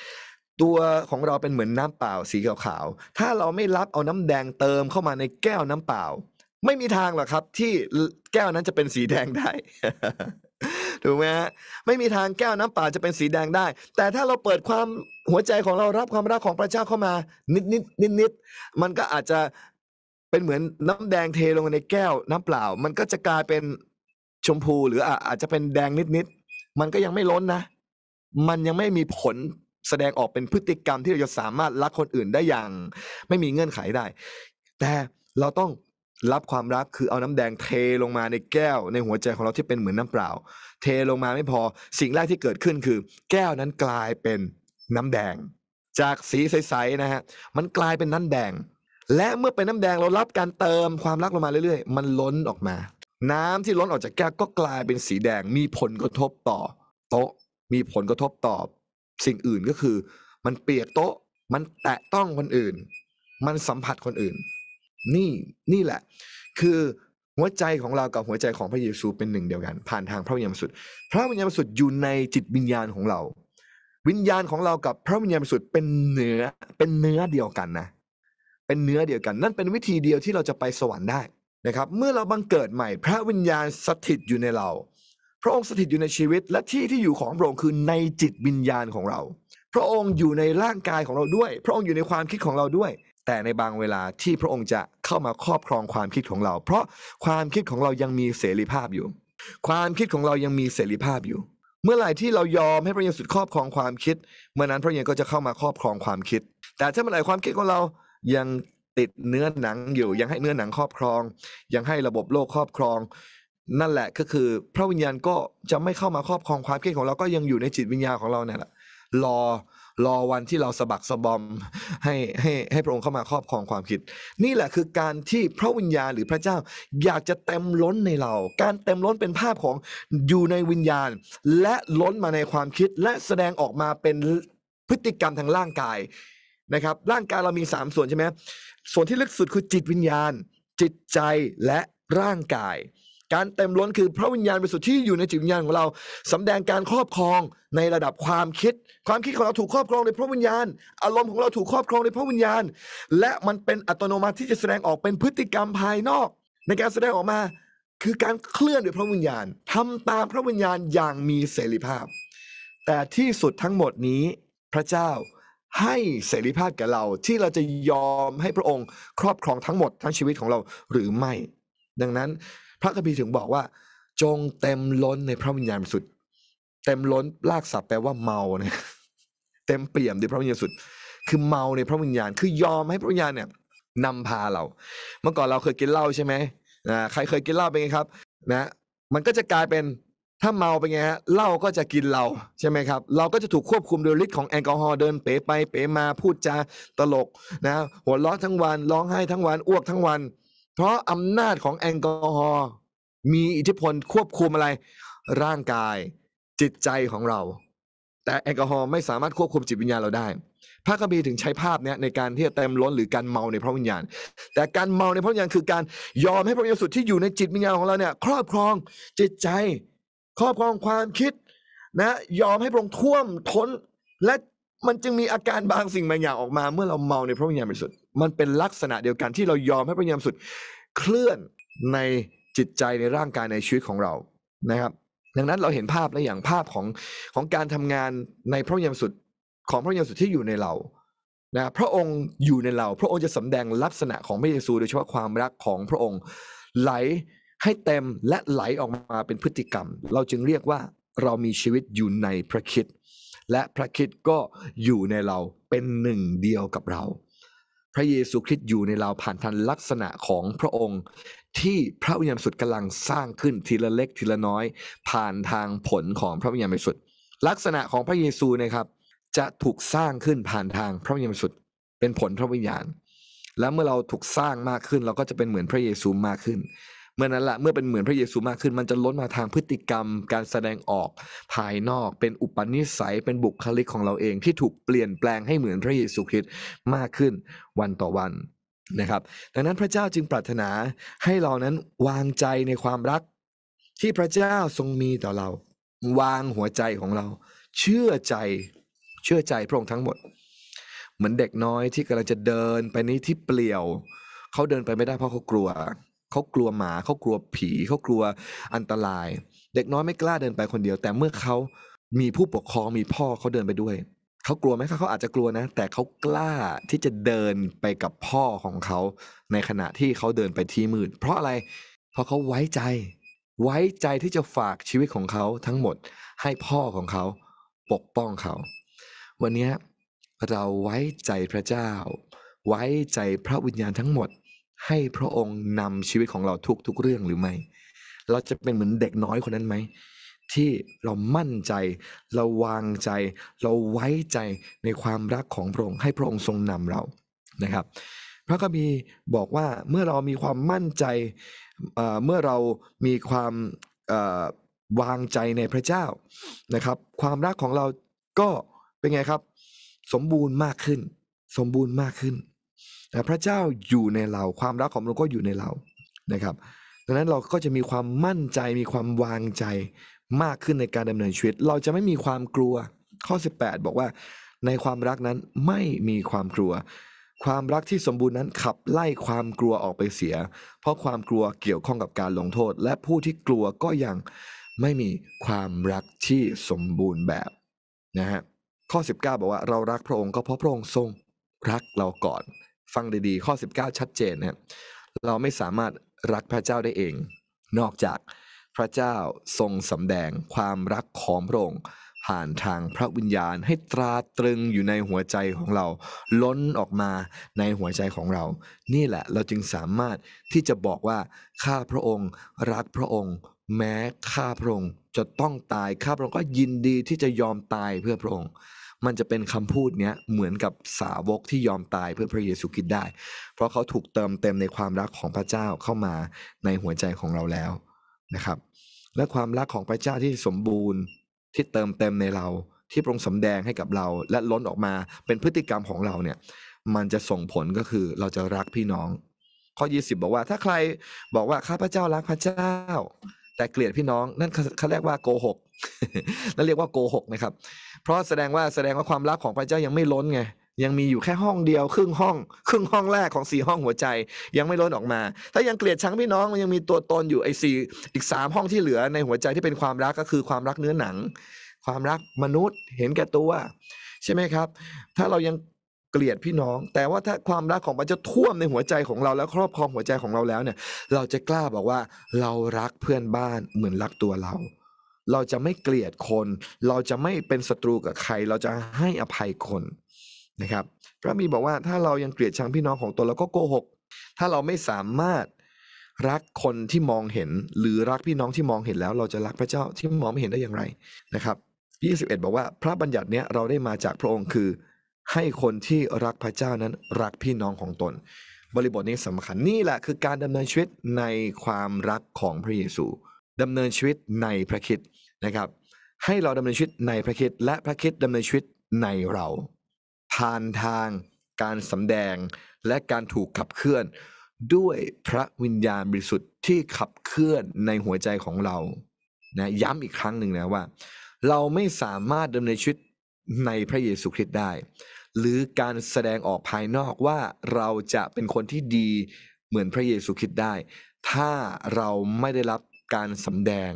ตัวของเราเป็นเหมือนน้ำเปล่า สีขาวๆถ้าเราไม่รับเอาน้ำแดงเติมเข้ามาในแก้วน้ำเปล่า ไม่มีทางหรอกครับ ที่แก้วนั้นจะเป็นสีแดงได้ถูกไหมฮะไม่มีทางแก้วน้ำเปล่าจะเป็นสีแดงได้ แต่ถ้าเราเปิดความหัวใจของเรารับความรักของพระเจ้าเข้ามานิดนิดนิดนิดมันก็อาจจะเป็นเหมือนน้ำแดงเทลงในแก้วน้ำเปล่า มันก็จะกลายเป็นชมพูหรืออาจจะเป็นแดงนิดๆ มันก็ยังไม่ล้นนะ มันยังไม่มีผลแสดงออกเป็นพฤติกรรมที่เราจะสามารถรักคนอื่นได้อย่าง ไม่มีเงื่อนไขได้ แต่เราต้องรับความรักคือเอาน้ำแดงเทลงมาในแก้วในหัวใจของเราที่เป็นเหมือนน้าเปล่า เทลงมาไม่พอสิ่งแรกที่เกิดขึ้นคือ แก้วนั้นกลายเป็นน้ำแดง จากสีใสๆนะฮะ มันกลายเป็นน้ำแดง และเมื่อเป็นน้ำแดงเรารับการเติมความรักลงมาเรื่อย ๆ มันล้นออกมาน้ำที่ล้นออกจากแก้วก็กลายเป็นสีแดง มีผลกระทบต่อโต๊ะ มีผลกระทบต่อ สิ่งอื่นก็คือมันเปียกโต๊ะ มันแตะต้องคนอื่น มันสัมผัสคนอื่น นี่ นี่แหละ คือหัวใจของเรากับหัวใจของพระเยซูเป็นหนึ่งเดียวกัน ผ่านทางพระวิญญาณบริสุทธิ์ พระวิญญาณบริสุทธิ์อยู่ในจิตวิญญาณของเรา วิญญาณของเรากับพระวิญญาณบริสุทธิ์เป็นเนื้อ เป็นเนื้อเดียวกันนะ เป็นเนื้อเดียวกัน นั่นเป็นวิธีเดียวที่เราจะไปสวรรค์ได้นะครับเมื่อเราบังเกิดใหม่ พระวิญญาณสถิตอยู่ในเรา พระองค์สถิตอยู่ในชีวิต และที่ที่อยู่ของพระองค์คือในจิตวิญญาณของเรา พระองค์อยู่ในร่างกายของเราด้วย พระองค์อยู่ในความคิดของเราด้วย แต่ในบางเวลาที่พระองค์จะเข้ามาครอบครองความคิดของเรา เพราะความคิดของเรายังมีเสรีภาพอยู่ ความคิดของเรายังมีเสรีภาพอยู่ เมื่อไหร่ที่เรายอมให้พระเยซูครอบครองความคิด เมื่อนั้นพระเยซูก็จะเข้ามาครอบครองความคิด แต่ถ้าเมื่อไหร่ความคิดของเรายังติดเนื้อหนังอยู่ยังให้เนื้อหนังครอบครอง ยังให้ระบบโลกครอบครอง นั่นแหละก็คือ พระวิญญาณก็จะไม่เข้ามาครอบครองความคิดของเราก็ยังอยู่ในจิตวิญญาณของเราเนี่ยแหละรอรอวันที่เราสะบักสะบอมให้ให้ให้พระองค์เข้ามาครอบครองความคิด นี่แหละคือการที่พระวิญญาณหรือพระเจ้าอยากจะเต็มล้นในเรา การเต็มล้นเป็นภาพของอยู่ในวิญญาณ และล้นมาในความคิดและแสดงออกมาเป็นพฤติกรรมทางร่างกายนะครับ ร่างกายเรามี 3 ส่วนใช่ไหมส่วนที่ลึกสุดคือจิตวิญญาณ จิตใจและร่างกาย การเต็มล้นคือพระวิญญาณบริสุทธิ์ที่อยู่ในจิตวิญญาณของเราสำแดงการครอบครองในระดับความคิด ความคิดของเราถูกครอบครองในพระวิญญาณอารมณ์ของเราถูกครอบครองในพระวิญญาณ และมันเป็นอัตโนมัติที่จะแสดงออกเป็นพฤติกรรมภายนอก ในการแสดงออกมาคือการเคลื่อนด้วยพระวิญญาณ ทำตามพระวิญญาณอย่างมีเสรีภาพ แต่ที่สุดทั้งหมดนี้พระเจ้าให้เสรีภาพแก่เราที่เราจะยอมให้พระองค์ ครอบครองทั้งหมดทั้งชีวิตของเราหรือไม่ ดังนั้นพระคัมภีร์ถึงบอกว่า จงเต็มล้นในพระวิญญาณบริสุทธิ์เต็มล้นลากศัพท์แปลว่าเมาเนี่ยเต็มเปี่ยมด้วยพระวิญญาณสุดคือเมาในพระวิญญาณ คือยอมให้พระวิญญาณเนี่ยนำพาเรา เมื่อก่อนเราเคยกินเหล้าใช่ไหมนะใครเคยกินเหล้าเป็นไงครับ นะ มันก็จะกลายเป็นถ้าเมาไปไงฮะ เหล้าก็จะกินเราใช่ไหมครับ เราก็จะถูกควบคุมโดยฤทธิ์ของแอลกอฮอล์เดินเป๋ไปเป๋มาพูดจาตลกนะ หัวเราะทั้งวันร้องไห้ทั้งวันอ้วกทั้งวัน เพราะอำนาจของแอลกอฮอล์มีอิทธิพลควบคุมอะไรร่างกายจิตใจของเรา แต่แอลกอฮอล์ไม่สามารถควบคุมจิตวิญญาณเราได้ พระกบีถึงใช้ภาพเนี้ยในการที่จะเต็มล้นหรือการเมาในพระวิญญาณ แต่การเมาในพระวิญญาณคือ การยอมให้พระเยซูที่อยู่ในจิตวิญญาณของเราเนี่ยครอบครองจิตใจครอบครองความคิดนะยอมให้พระองค์ท่วมท้น และมันจึงมีอาการบางสิ่งบางอย่างออกมา เมื่อเราเมาในพระวิญญาณบริสุทธิ์มันเป็นลักษณะเดียวกันที่เรายอมให้พระวิญญาณบริสุทธิ์เคลื่อนในจิตใจในร่างกายในชีวิตของเรานะครับ ดังนั้นเราเห็นภาพและอย่างภาพของของการทำงานในพระวิญญาณบริสุทธิ์ของพระวิญญาณบริสุทธิ์ที่อยู่ในเรานะพระองค์อยู่ในเรา พระองค์จะสำแดงลักษณะของพระเยซูโดยเฉพาะความรักของพระองค์ไหลให้เต็มและไหลออกมาเป็นพฤติกรรม เราจึงเรียกว่าเรามีชีวิตอยู่ในพระคิดและพระคิดก็อยู่ในเราเป็นหนึ่งเดียวกับเรา พระเยซูคริสต์อยู่ในเราผ่านทันลักษณะของพระองค์ ที่พระวิญญาณสุดกำลังสร้างขึ้นทีละเล็กทีละน้อยผ่านทางผลของพระวิญญาณสุดลักษณะของพระเยซูนะครับ จะถูกสร้างขึ้นผ่านทางพระวิญญาณสุดเป็นผลพระวิญญาณ และเมื่อเราถูกสร้างมากขึ้นเราก็จะเป็นเหมือนพระเยซูมากขึ้นเมื่อนั้นละเมื่อเป็นเหมือนพระเยซูมากขึ้นมันจะล้นมาทางพฤติกรรม การแสดงออกภายนอกเป็นอุปนิสัยเป็นบุคลิกของเราเอง ที่ถูกเปลี่ยนแปลงให้เหมือนพระเยซูคริสต์มากขึ้นวันต่อวันนะครับ ดังนั้นพระเจ้าจึงปรารถนาให้เรานั้นวางใจในความรัก ที่พระเจ้าทรงมีต่อเรา วางหัวใจของเรา เชื่อใจ เชื่อใจพระองค์ทั้งหมด เหมือนเด็กน้อยที่กำลังจะเดินไปนี้ที่เปลี่ยวเขาเดินไปไม่ได้เพราะเขากลัวเขากลัวหมาเขากลัวผีเขากลัวอันตราย เด็กน้อยไม่กล้าเดินไปคนเดียว แต่เมื่อเขามีผู้ปกครองมีพ่อเขาเดินไปด้วยเขากลัวไหมเขาเขาอาจจะกลัวนะ แต่เขากล้าที่จะเดินไปกับพ่อของเขาในขณะที่เขาเดินไปที่มืดเพราะอะไรเพราะเขาไว้ใจ ไว้ใจที่จะฝากชีวิตของเขาทั้งหมดให้พ่อของเขาปกป้องเขาวันนี้เราไว้ใจพระเจ้าไว้ใจพระวิญญาณทั้งหมดให้พระองค์นำชีวิตของเราทุกทุกเรื่องหรือไม่ เราจะเป็นเหมือนเด็กน้อยคนนั้นไหม ที่เรามั่นใจเราวางใจเราไว้ใจในความรักของพระองค์ให้พระองค์ทรงนำเรานะครับพระกมีบอกว่าเมื่อเรามีความมั่นใจเมื่อเรามีความวางใจในพระเจ้านะครับ ความรักของเราก็เป็นไงครับ สมบูรณ์มากขึ้น สมบูรณ์มากขึ้นพระเจ้าอยู่ในเราความรักของพระองค์ก็อยู่ในเรา นะครับ ดังนั้นเราก็จะมีความมั่นใจมีความวางใจมากขึ้นในการดำเนินชีวิต เราจะไม่มีความกลัวข้อ 18 บอกว่า ในความรักนั้นไม่มีความกลัว ความรักที่สมบูรณ์นั้นขับไล่ความกลัวออกไปเสีย เพราะความกลัวเกี่ยวข้องกับการลงโทษ และผู้ที่กลัวก็ยังไม่มีความรักที่สมบูรณ์แบบนะฮะข้อ 19 บอกว่า เรารักพระองค์ก็เพราะพระองค์ทรงรักเราก่อนฟังดีๆข้อ 19 ชัดเจนนะเราไม่สามารถรักพระเจ้าได้เอง นอกจากพระเจ้าทรงสำแดงความรักของพระองค์ผ่านทางพระวิญญาณให้ตราตรึงอยู่ในหัวใจของเราล้นออกมาในหัวใจของเรา นี่แหละเราจึงสามารถที่จะบอกว่าข้าพระองค์ รักพระองค์ แม้ข้าพระองค์ จะต้องตายข้าพระองค์ก็ยินดีที่จะยอมตายเพื่อพระองค์มันจะเป็นคำพูดเนี้ยเหมือนกับสาวกที่ยอมตายเพื่อพระเยซูคริสต์ได้ เพราะเขาถูกเติมเต็มในความรักของพระเจ้าเข้ามาในหัวใจของเราแล้วนะครับ และความรักของพระเจ้าที่สมบูรณ์ที่เติมเต็มในเราที่ปรองสำแดงให้กับเรา และล้นออกมาเป็นพฤติกรรมของเราเนี่ยมันจะส่งผลก็คือเราจะรักพี่น้อง ข้อ 20 บอกว่า ถ้าใครบอกว่าข้าพระเจ้ารักพระเจ้าแต่เกลียดพี่น้องนั่นเขาเรียกว่าโกหกนั่นเรียกว่าโกหกนะครับเพราะแสดงว่าแสดงว่าความรักของพระเจ้ายังไม่ล้นไงยังมีอยู่แค่ห้องเดียว ครึ่งห้อง ครึ่งห้องแรกของสี่ห้องหัวใจยังไม่ล้นออกมาถ้ายังเกลียดชังพี่น้องมันยังมีตัวตนอยู่ไอ้สี่อีกสามห้องที่เหลือในหัวใจที่เป็นความรักก็คือความรักเนื้อหนัง ความรักมนุษย์ เห็นแก่ตัวใช่ไหมครับถ้าเรายังกลียดพี่น้อง แต่ว่าถ้าความรักของพระเจ้าท่วมในหัวใจของเราแล้วครอบครองหัวใจของเราแล้วเนี่ย เราจะกล้าบอกว่าเรารักเพื่อนบ้านเหมือนรักตัวเรา เราจะไม่เกลียดคน เราจะไม่เป็นศัตรูกับใครเราจะให้อภัยคนนะครับพระมีบอกว่าถ้าเรายังเกลียดชังพี่น้องของตนเราก็โกหกถ้าเราไม่สามารถรักคนที่มองเห็น หรือรักพี่น้องที่มองเห็นแล้ว เราจะรักพระเจ้าที่มองไม่เห็นได้อย่างไรนะครับ21 บอกว่า พระบัญญัติเนี้ยเราได้มาจากพระองค์คือให้คนที่รักพระเจ้านั้นรักพี่น้องของตน บริบทนี้สำคัญนี่แหละคือการดำเนินชีวิตในความรักของพระเยซูดำเนินชีวิตในพระคิดนะครับ ให้เราดำเนินชีวิตในพระคิดและพระคิดดำเนินชีวิตในเรา ผ่านทาง การสำแดงและการถูกขับเคลื่อนด้วยพระวิญญาณบริสุทธิ์ที่ขับเคลื่อนในหัวใจของเรานะย้ำอีกครั้งหนึ่งนะว่า เราไม่สามารถดำเนินชีวิตในพระเยซูคริสต์ได้หรือการแสดงออกภายนอกว่าเราจะเป็นคนที่ดีเหมือนพระเยซูคริสต์ได้ ถ้าเราไม่ได้รับการสำแดง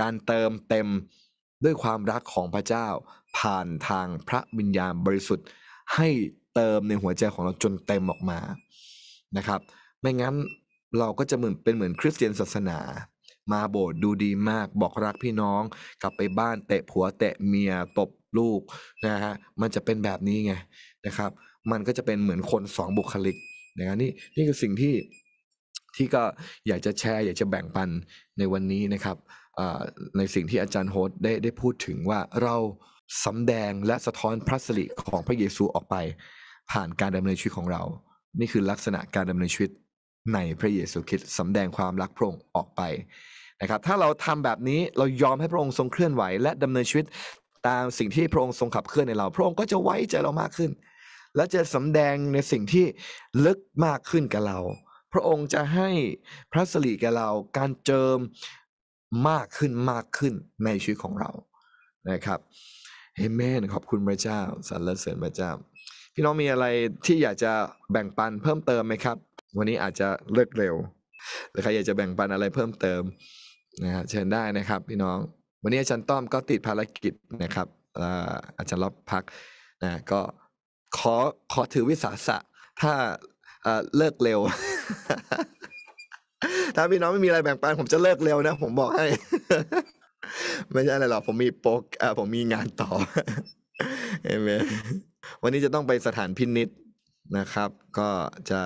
การเติมเต็มด้วยความรักของพระเจ้าผ่านทางพระวิญญาณบริสุทธิ์ ให้เติมในหัวใจของเราจนเต็มออกมานะครับ ไม่งั้นเราก็จะเหมือนเป็นเหมือนคริสเตียนศาสนา มาโบสถ์ดูดีมากบอกรักพี่น้องกลับไปบ้านเตะผัวเตะเมียตบลูกนะฮะมันจะเป็นแบบนี้ไงนะครับ มันก็จะเป็นเหมือนคนสองบุคลิกนะนี่นี่คือสิ่งที่ที่ก็อยากจะแชร์ อยากจะแบ่งปันในวันนี้นะครับในสิ่งที่อาจารย์โฮสได้ได้พูดถึงว่าเราสำแดงและสะท้อนพระสิริของพระเยซูออกไป ผ่านการดำเนินชีวิตของเรา นี่คือลักษณะการดำเนินชีวิตในพระเยซูคริสต์สำแดงความรักพระองค์ออกไปนะครับ ถ้าเราทำแบบนี้เรายอมให้พระองค์ทรงเคลื่อนไหว และดำเนินชีวิตตามสิ่งที่พระองค์ทรงขับเคลื่อนในเรา พระองค์ก็จะไว้ใจเรามากขึ้น และจะสำแดงในสิ่งที่ลึกมากขึ้นกับเรา พระองค์จะให้พระสิริแกเราการเจิมมากขึ้นมากขึ้นในชีวิตของเรานะครับเอเมนขอบคุณพระเจ้าสรรเสริญพระเจ้า พี่น้องมีอะไรที่อยากจะแบ่งปันเพิ่มเติมไหมครับ วันนี้อาจจะเลิกเร็วหรือใครอยากจะแบ่งปันอะไรเพิ่มเติมนะฮะเชิญได้นะครับพี่น้องวันนี้อาจารย์ต้อมก็ติดภารกิจนะครับอาจารย์รับพักนะก็ขอขอถือวิสาสะ ถ้าเลิกเร็ว ถ้าพี่น้องไม่มีอะไรแบ่งปันผมจะเลิกเร็วนะผมบอกให้ ไม่ใช่อะไรหรอกผมมีโปกผมมีงานต่อเอเมวันนี้จะต้องไปสถานพินิษนะครับ ก็จะ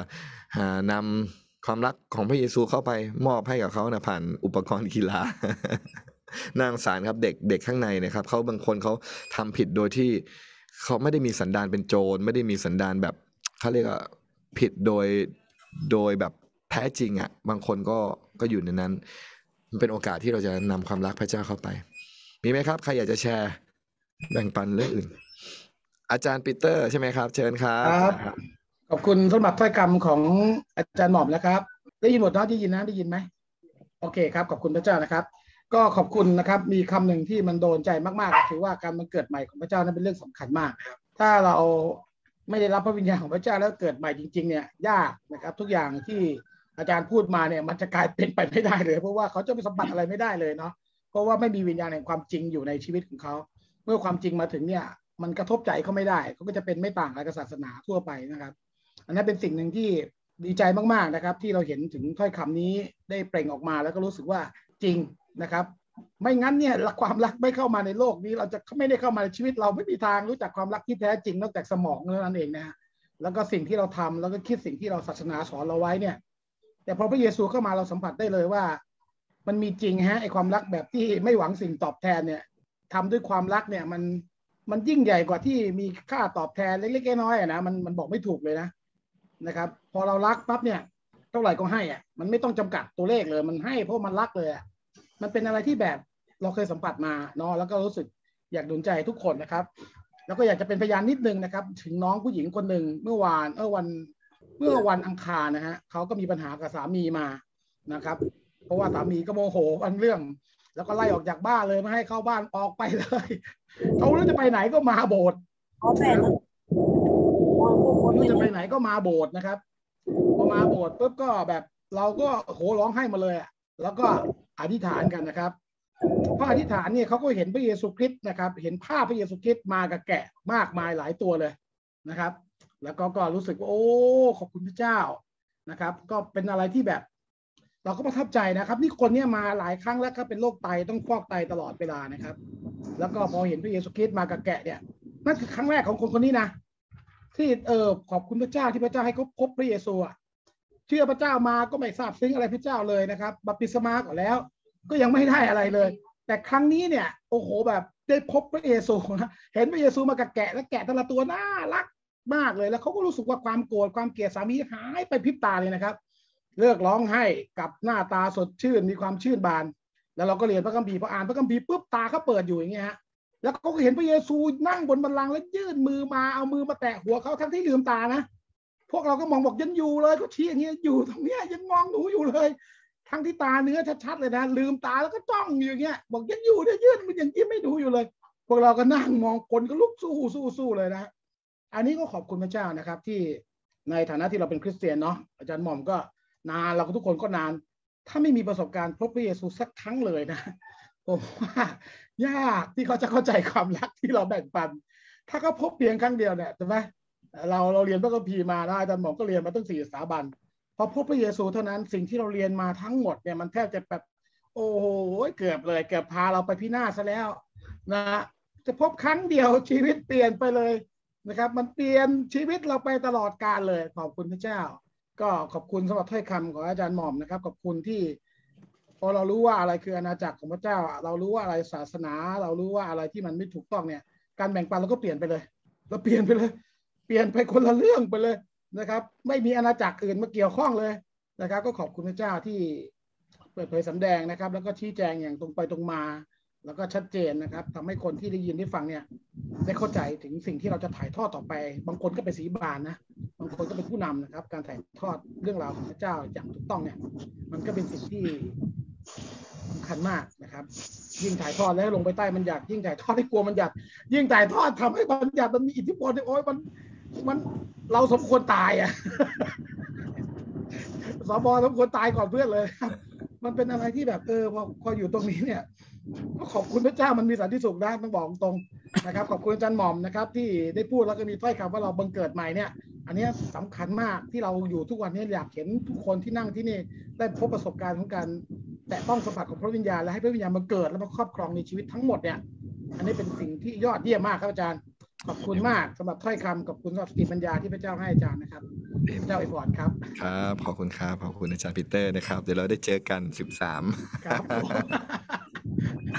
นำความรักของพระเยซูเข้าไปมอบให้กับเขานะผ่านอุปกรณ์กีฬาน่าสงสารครับเด็กเด็กข้างในนะครับเขาบางคนเขาทำผิดโดยที่เขาไม่ได้มีสันดานเป็นโจรไม่ได้มีสันดานแบบเขาเรียกว่าผิดโดยโดยแบบแท้จริงอะ่ะ บางคนก็ก็อยู่ในนั้นมันเป็นโอกาสที่เราจะนำความรักพระเจ้าเข้าไป มีไหมครับใครอยากจะแชร์ แบ่งปันเรื่องอื่น อาจารย์ปีเตอร์ใช่ไหมครับเชิญครับขอบคุณสำหรับถ้อยคำของอาจารย์หม่อมนะครับ ได้ยินหมดนาะได้ยินนะได้ยินไหมโอเคครับขอบคุณพระเจ้านะครับก็ขอบคุณนะครับมีคำหนึ่งที่มันโดนใจมากๆคือว่าการมันเกิดใหม่ของพระเจ้านั้นเป็นเรื่องสำคัญมากครับถ้าเราไม่ได้รับพระวิญญาณของพระเจ้าแล้วเกิดใหม่จริงๆเนี่ยยากนะครับทุกอย่างที่อาจารย์พูดมาเนี่ยมันจะกลายเป็นไปไม่ได้เลยเพราะว่าเขาจะไปสัมผัสอะไรไม่ได้เลยเนาะเพราะว่าไม่มีวิญญาณแห่งความจริงอยู่ในชีวิตของเขา เมื่อความจริงมาถึงเนี่ยมันกระทบใจเขาไม่ได้ เขาก็จะเป็นไม่ต่างอะไรกับศาสนาทั่วไปนะครับ อันนั้นเป็นสิ่งหนึ่งที่ดีใจมากๆนะครับ ที่เราเห็นถึงถ้อยคำนี้ได้เปล่งออกมาแล้วก็รู้สึกว่าจริงนะครับไม่งั้นเนี่ยความรักไม่เข้ามาในโลกนี้ เราจะไม่ได้เข้ามาในชีวิตเรา ไม่มีทางรู้จักความรักที่แท้จริงนอกจากสมองเท่านั้นเองนะฮะแล้วก็สิ่งที่เราทำแล้วก็คิดสิ่งที่เราศาสนาสอนเราไว้เนี่ย แต่พอพระเยซูเข้ามาเราสัมผัสได้เลยว่า มันมีจริงฮะไอความรักแบบที่ไม่หวังสิ่งตอบแทนเนี่ยทำด้วยความรักเนี่ยมันมันยิ่งใหญ่กว่าที่มีค่าตอบแทนเล็กๆน้อยๆนะมันมันบอกไม่ถูกเลยนะนะครับพอเรารักปั๊บเนี่ยเท่าไหร่ก็ให้อ่ะมันไม่ต้องจำกัดตัวเลขเลยมันให้เพราะมันรักเลยอ่ะมันเป็นอะไรที่แบบเราเคยสัมผัสมาเนาะแล้วก็รู้สึกอยากดลใจทุกคนนะครับ แล้วก็อยากจะเป็นพยานนิดนึงนะครับ ถึงน้องผู้หญิงคนหนึ่งเมื่อวานเออวันเมื่อวันอังคารนะฮะเขาก็มีปัญหากับสามีมานะครับ เพราะว่าสามีก็โมโหอันเรื่อง แล้วก็ไล่ออกจากบ้านเลยไม่ให้เข้าบ้านออกไปเลยเขาแล้วจะไปไหนก็มาโบสถ์เรู้จะไปไหนก็มาโบสถ์นะครับพอมาโบสถ์ปุ๊บก็แบบเราก็โหร้องให้มาเลยแล้วก็อธิษฐานกันนะครับเพราะอธิษฐานเนี่ยเขาก็เห็นพระเยซูคริสต์นะครับ เห็นภาพพระเยซูคริสต์มากับแกะมากมายหลายตัวเลยนะครับ แล้วก็ก็รู้สึกว่าโอ้ขอบคุณพระเจ้านะครับ ก็เป็นอะไรที่แบบ เราก็ประทับใจนะครับ นี่คนเนี่ยมาหลายครั้งแล้วก็เป็นโรคไตต้องฟอกไตตลอดเวลานะครับ แล้วก็พอเห็นพระเยซูคริสต์มากับแกะเนี่ยนั่นคือครั้งแรกของคนคนนี้นะที่เออขอบคุณพระเจ้าที่พระเจ้าให้เขาพบพระเยซูอ่ะชื่อพระเจ้ามาก็ไม่ทราบซึ้งอะไรพระเจ้าเลยนะครับบัพติศมาก่อนแล้ว ก็ยังไม่ได้อะไรเลย แต่ครั้งนี้เนี่ยโอ้โหแบบได้พบพระเยซูนะเห็นพระเยซูมากระแกะและแกะแต่ละตัวน่ารักมากเลยแล้วเขาก็รู้สึกว่าความโกรธความเกลียดสามีหายไปพริบตาเลยนะครับ เลิกร้องให้กับหน้าตาสดชื่นมีความชื่นบาน แล้วเราก็เรียนพระคัมภีร์พออ่านพระคัมภีร์ปุ๊บตาเขาเปิดอยู่อย่างเงี้ยฮะแล้วเขาก็เห็นพระเยซูนั่งบนบันลังก์แล้วยื่นมือมาเอามือมาแตะหัวเขาทั้งที่ลืมตานะพวกเราก็มองบอกยังอยู่เลย ก็ชี้อย่างเงี้ย อยู่ตรงเนี้ย ยังมองหนูอยู่เลย ทั้งที่ตาเนื้อชัดๆเลยนะ ลืมตาแล้วก็จ้องอยู่เงี้ย บอกยังอยู่เนี่ยยืดนมันยังยิ้มไม่ดูอยู่เลย พวกเราก็นั่งมองคนก็ลุกสู้สู้สู้เลยนะ อันนี้ก็ขอบคุณพระเจ้านะครับ ที่ในฐานะที่เราเป็นคริสเตียนเนาะ อาจารย์หม่อมก็นานเราก็ทุกคนก็นาน ถ้าไม่มีประสบการณ์พบพระเยซูสักครั้งเลยนะ ผมว่ายากที่เขาจะเข้าใจความรักที่เราแบ่งปัน ถ้าเขาพบเพียงครั้งเดียวเนี่ยใช่ไหมเราเราเรียนพระคัมภีร์มาได้อาจารย์หมอก็เรียนมาตั้งสี่สถาบันพอพบพระเยซูเท่านั้นสิ่งที่เราเรียนมาทั้งหมดเนี่ย มันแทบจะแบบโอ้โหเกือบเลย เกือบพาเราไปพินาศซะแล้วนะ จะพบครั้งเดียวชีวิตเปลี่ยนไปเลยนะครับ มันเปลี่ยนชีวิตเราไปตลอดกาลเลย ขอบคุณพระเจ้า ก็ขอบคุณสำหรับถ้อยคำของอาจารย์หม่อมนะครับขอบคุณที่ พอเรารู้ว่าอะไรคืออาณาจักรของพระเจ้าเรารู้ว่าอะไรศาสนา เรารู้ว่าอะไรที่มันไม่ถูกต้องเนี่ย การแบ่งปันเราก็เปลี่ยนไปเลยเราเปลี่ยนไปเลยเปลี่ยนไปคนละเรื่องไปเลยนะครับ ไม่มีอาณาจักรอื่นมาเกี่ยวข้องเลยนะครับก็ขอบคุณพระเจ้าที่เปิดเผยสำแดงนะครับ แล้วก็ชี้แจงอย่างตรงไปตรงมา แล้วก็ชัดเจนนะครับ ทำให้คนที่ได้ยินได้ฟังเนี่ยได้เข้าใจถึงสิ่งที่เราจะถ่ายทอดต่อไป บางคนก็เป็นสีบานนะบางคนก็เป็นผู้นำนะครับ การถ่ายทอดเรื่องราวของพระเจ้าอย่างถูกต้องเนี่ย มันก็เป็นสิ่งที่สำคัญมากนะครับ ยิ่งถ่ายทอดแล้วลงไปใต้มันอยากยิ่งถ่ายทอดให้กลัวมันอยากยิ่งถ่ายทอดทำให้มันอยากมันมีอิทธิพลโอ้ยมันมันเราสมควรตายอ่ะ สบสมควรตายก่อนเพื่อนเลยครับ มันเป็นอะไรที่แบบเออพอพออยู่ตรงนี้เนี่ยก็ขอบคุณพระเจ้ามันมีสันติสุขด้ต้องบอกตรงนะครับ ขอบคุณอาจารย์หม่อมนะครับที่ได้พูดแล้วก็มีถ้อยคำว่าเราบังเกิดใหม่เนี่ย อันนี้สำคัญมากที่เราอยู่ทุกวันนี้อยากเห็นทุกคนที่นั่งที่นี่ได้พบประสบการณ์ของการแตะต้องสัมผัสของพระวิญญาณ และให้พระวิญญาณมาเกิดแล้วมาครอบครองในชีวิตทั้งหมดเนี่ย อันนี้เป็นสิ่งที่ยอดเยี่ยมมากครับอาจารย์ขอบคุณมากสำหรับถ้อยคำขอบคุณสำหรับสติปัญญาที่พระเจ้าให้อาจารย์นะครับ พระเจ้าอวยพรครับ ครับ ขอบคุณครับ ขอบคุณอาจารย์ปีเตอร์นะครับ เดี๋ยวเราได้เจอกันสิบสาม ครับ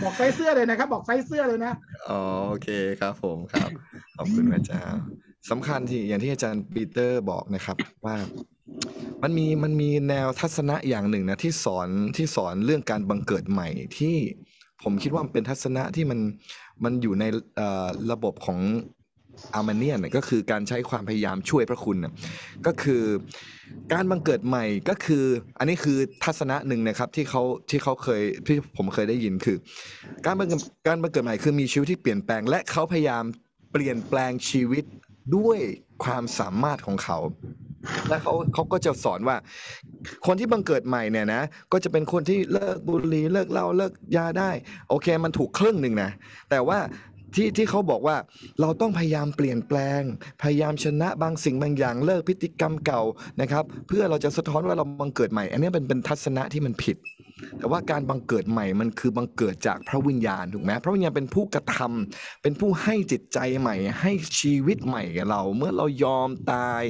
บอกไซส์เสื้อเลยนะครับ บอกไซส์เสื้อเลยนะอ๋อโอเคครับ ผมครับ ขอบคุณพระเจ้าสำคัญที่อย่างที่อาจารย์ปีเตอร์บอกนะครับ ว่า มันมีมันมีแนวทัศนะอย่างหนึ่งนะ ที่สอนที่สอนเรื่องการบังเกิดใหม่ ที่ผมคิดว่าเป็นทัศนะที่มันมันอยู่ในระบบของอาร์มาเนียนก็คือการใช้ความพยายามช่วยพระคุณ ก็คือการบังเกิดใหม่ก็คือ อันนี้คือทัศนะหนึ่งนะครับที่เขาที่เขาเคยที่ผมเคยได้ยินคือ การบังเกิดการบังเกิดใหม่คือมีชีวิตที่เปลี่ยนแปลงและเขาพยายามเปลี่ยนแปลงชีวิตด้วยความสามารถของเขาแล้วเขาเขาก็จะสอนว่าคนที่บังเกิดใหม่เนี่ยนะก็จะเป็นคนที่เลิกบุหรี่เลิกเหล้าเลิกยาได้ โอเคมันถูกครึ่งหนึ่งนะแต่ว่าที่ที่เขาบอกว่าเราต้องพยายามเปลี่ยนแปลงพยายามชนะ บางสิ่งบางอย่างเลิกพฤติกรรมเก่านะครับเพื่อเราจะสะท้อนว่าเราบังเกิดใหม่ อันนี้เป็นเป็นทัศนะที่มันผิดแต่ว่าการบังเกิดใหม่มันคือบังเกิดจากพระวิญญาณถูกไหมพระวิญญาณเป็นผู้กระทำ เป็นผู้ให้จิตใจใหม่ ให้ชีวิตใหม่กับเรา เมื่อเรายอมตาย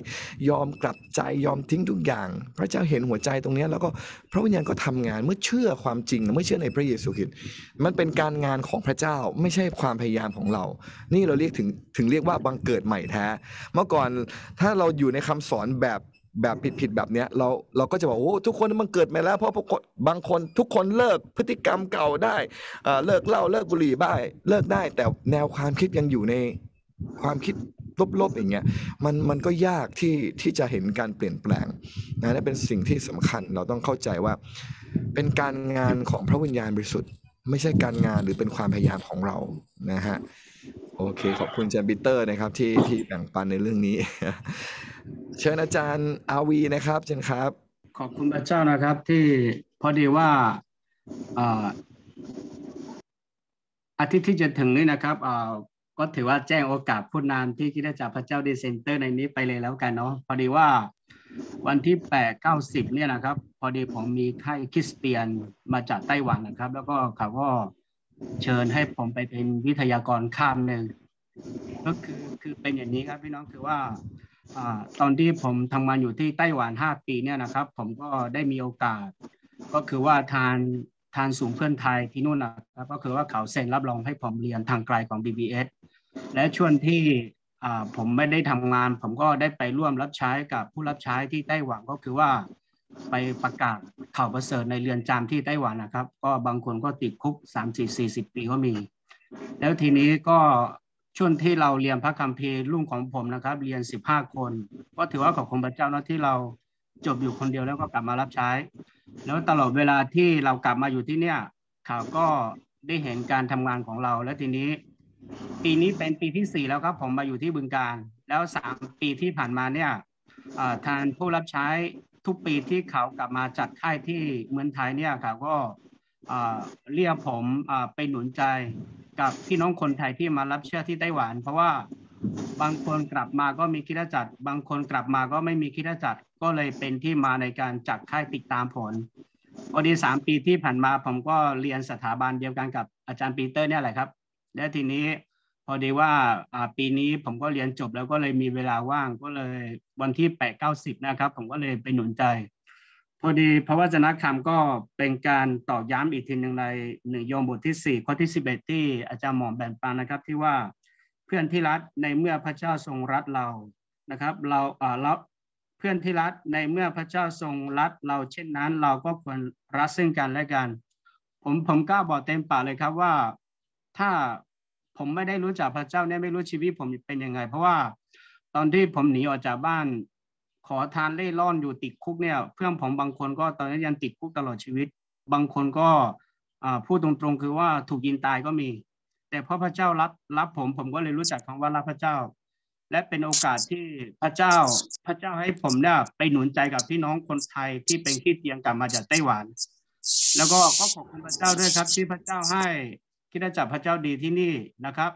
ยอมกลับใจยอมทิ้งทุกอย่าง พระเจ้าเห็นหัวใจตรงนี้ แล้วก็พระวิญญาณก็ทำงานเมื่อเชื่อความจริง เมื่อเชื่อในพระเยซูคริสต์มันเป็นการงานของพระเจ้าไม่ใช่ความพยายามของเรา นี่เราเรียกถึงถึงเรียกว่าบังเกิดใหม่แท้เมื่อก่อนถ้าเราอยู่ในคำสอนแบบแบบผิดๆแบบเนี้ยเราเราก็จะบอกโอ้ทุกคนมันเกิดมาแล้วเพราะบางคนทุกคนเลิกพฤติกรรมเก่าได้เลิกเล่าเลิกบุหรี่บ้าเลิกได้ แต่แนวความคิดยังอยู่ในความคิดลบๆอย่างเงี้ยมันมันก็ยากที่ที่จะเห็นการเปลี่ยนแปลงนะนั่นเป็นสิ่งที่สำคัญเราต้องเข้าใจว่าเป็นการงานของพระวิญญาณบริสุทธิ์ไม่ใช่การงานหรือเป็นความพยายามของเรานะฮะโอเค ขอบคุณแจมบิเตอร์นะครับที่ที่แบ่งปันในเรื่องนี้เชิญอาจารย์อาวีนะครับเชิญครับ ขอบคุณพระเจ้านะครับที่พอดีว่าอาทิตย์ที่จะถึงนี้นะครับก็ถือว่าแจ้งโอกาสพูดนานที่คิดจากพระเจ้าดีเซนเตอร์ในนี้ไปเลยแล้วกันเนาะพอดีว่า วันที่แปดเก้าสิบเนี่ยนะครับ พอดีผมมีไข้คริสเตียนมาจากไต้หวันนะครับ แล้วก็เขาก็เชิญให้ผมไปเป็นวิทยากรข้ามหนึ่งก็คือคือเป็นอย่างนี้ครับพี่น้องคือว่าตอนที่ผมทำงานอยู่ที่ไต้หวันห้าปีเนี่ยนะครับ ผมก็ได้มีโอกาส ก็คือว่าทานทานสูงเพื่อนไทยที่นู่นนะครับก็คือว่าเขาเซ็นรับรองให้ผมเรียนทางไกลของ BBS และช่วงที่ผมไม่ได้ทำงาน ผมก็ได้ไปร่วมรับใช้กับผู้รับใช้ที่ไต้หวันก็คือว่าไปประกาศข่าวประเสริฐในเรือนจำที่ไต้หวันนะครับ ก็บางคนก็ติดคุก3 4 40 ปีก็มี แล้วทีนี้ก็ช่วงที่เราเรียนพระคัมภีร์รุ่นของผมนะครับเรียนสิบห้าคนก็ถือว่าขอบคุณพระเจ้านะที่เราจบอยู่คนเดียวแล้วก็กลับมารับใช้ แล้วตลอดเวลาที่เรากลับมาอยู่ที่เนี่ยข่าวก็ได้เห็นการทำงานของเรา และทีนี้ปีนี้เป็นปีที่สี่แล้วครับผมมาอยู่ที่บึงการ แล้วสามปีที่ผ่านมาเนี่ยทางผู้รับใช้ทุกปีที่เขากลับมาจัดค่ายที่เมืองไทยเนี่ยเขาก็เรียกผมไปหนุนใจกับพี่น้องคนไทยที่มารับเชื่อที่ไต้หวันเพราะว่าบางคนกลับมาก็มีคิดจัดบางคนกลับมาก็ไม่มีคิดจัดก็เลยเป็นที่มาในการจัดค่ายติดตามผลพอดีสามปีที่ผ่านมา ผมก็เรียนสถาบันเดียวกันกับอาจารย์ปีเตอร์เนี่ยแหละครับ และทีนี้พอดีว่าปีนี้ผมก็เรียนจบแล้วก็เลยมีเวลาว่างก็เลยวันที่แปดเก้าสิบนะครับ ผมก็เลยไปหนุนใจพอดีพระวจนะคำก็เป็นการตอกย้ำอีกทีหนึ่งในหนึ่งโยมบทที่4ข้อที่11ที่อาจารย์หมอแบ่งปันนะครับที่ว่าเพื่อนที่รักในเมื่อพระเจ้าทรงรักเรานะครับเราเออเราเพื่อนที่รักในเมื่อพระเจ้าทรงรักเราเช่นนั้นเราก็ควรรักซึ่งกันและกัน ผมผมกล้าบอกเต็มปากเลยครับว่าถ้าผมไม่ได้รู้จักพระเจ้าเนี่ยไม่รู้ชีวิตผมเป็นยังไง เพราะว่าตอนที่ผมหนีออกจากบ้านขอทานเล่ร่อนอยู่ติดคุกเนี่ย เพื่อนผมบางคนก็ตอนนี้ยังติดคุกตลอดชีวิต บางคนก็พูดตรงๆคือว่าถูกยิงตายก็มี แต่พระพระเจ้ารับรับผมผมก็เลยรู้จักคำว่ารับพระเจ้า และเป็นโอกาสที่พระเจ้า พระเจ้าให้ผมเนี่ยไปหนุนใจกับพี่น้องคนไทยที่เป็นขี้เตียงกลับมาจากไต้หวันแล้วก็ก็ขอบคุณพระเจ้าด้วยครับที่พระเจ้าให้ คิดจักพระเจ้าดีที่นี่นะครับ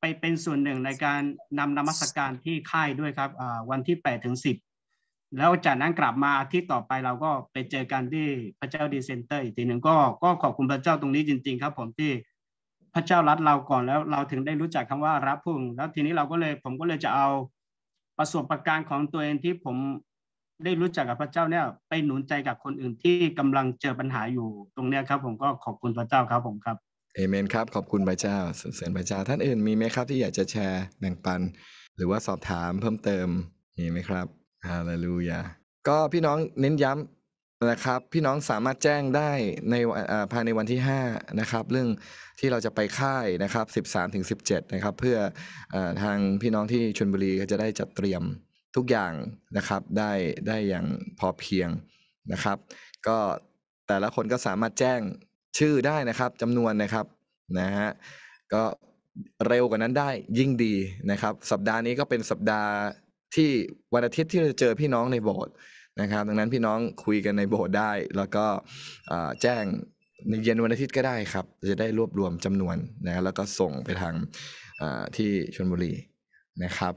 ไปเป็นส่วนหนึ่งในการนำนมัสการที่ค่ายด้วยครับวันที่8ถึง10แล้วจากนั้นกลับมาอาทิตย์ต่อไปเราก็ไปเจอกันที่พระเจ้าดีเซนเตอร์อีกทีหนึ่งก็ก็ขอบคุณพระเจ้าตรงนี้จริง ๆ ครับ ผมที่พระเจ้ารัดเราก่อนแล้ว เราถึงได้รู้จักคำว่ารับพุ่งแล้วทีนี้เราก็เลยผมก็เลยจะเอา ประสบประการของตัวเองที่ผมได้รู้จักกับพระเจ้าเนี่ย ไปหนุนใจกับคนอื่นที่กำลังเจอปัญหาอยู่ตรงเนี้ยครับผมก็ขอบคุณพระเจ้าครับผมครับเอเมนครับ ขอบคุณพระเจ้าสรรเสริญพระเจ้าท่านอื่น มีไหมครับ ที่อยากจะแชร์แบ่งปัน หรือว่าสอบถามเพิ่มเติมมีไหมครับฮาเลลูยาก็พี่น้องเน้นย้ำนะครับพี่น้องสามารถแจ้งได้ในภายในวันที่5นะครับเรื่องที่เราจะไปค่ายนะครับ13ถึง17นะครับเพื่ออทางพี่น้องที่ชนบุรีก็จะได้จัดเตรียมทุกอย่างนะครับได้ได้อย่างพอเพียงนะครับก็แต่ละคนก็สามารถแจ้งชื่อได้นะครับจำนวนนะครับนะฮะก็เร็วกว่านั้นได้ยิ่งดีนะครับ สัปดาห์นี้ก็เป็นสัปดาห์ที่วันอาทิตย์ที่เราเจอพี่น้องในโบสถ์นะครับ ดังนั้นพี่น้องคุยกันในโบสถ์ได้ แล้วก็แจ้งในเย็นวันอาทิตย์ก็ได้ครับ จะได้รวบรวมจำนวนนะแล้วก็ส่งไปทางที่ชนบุรีนะครับ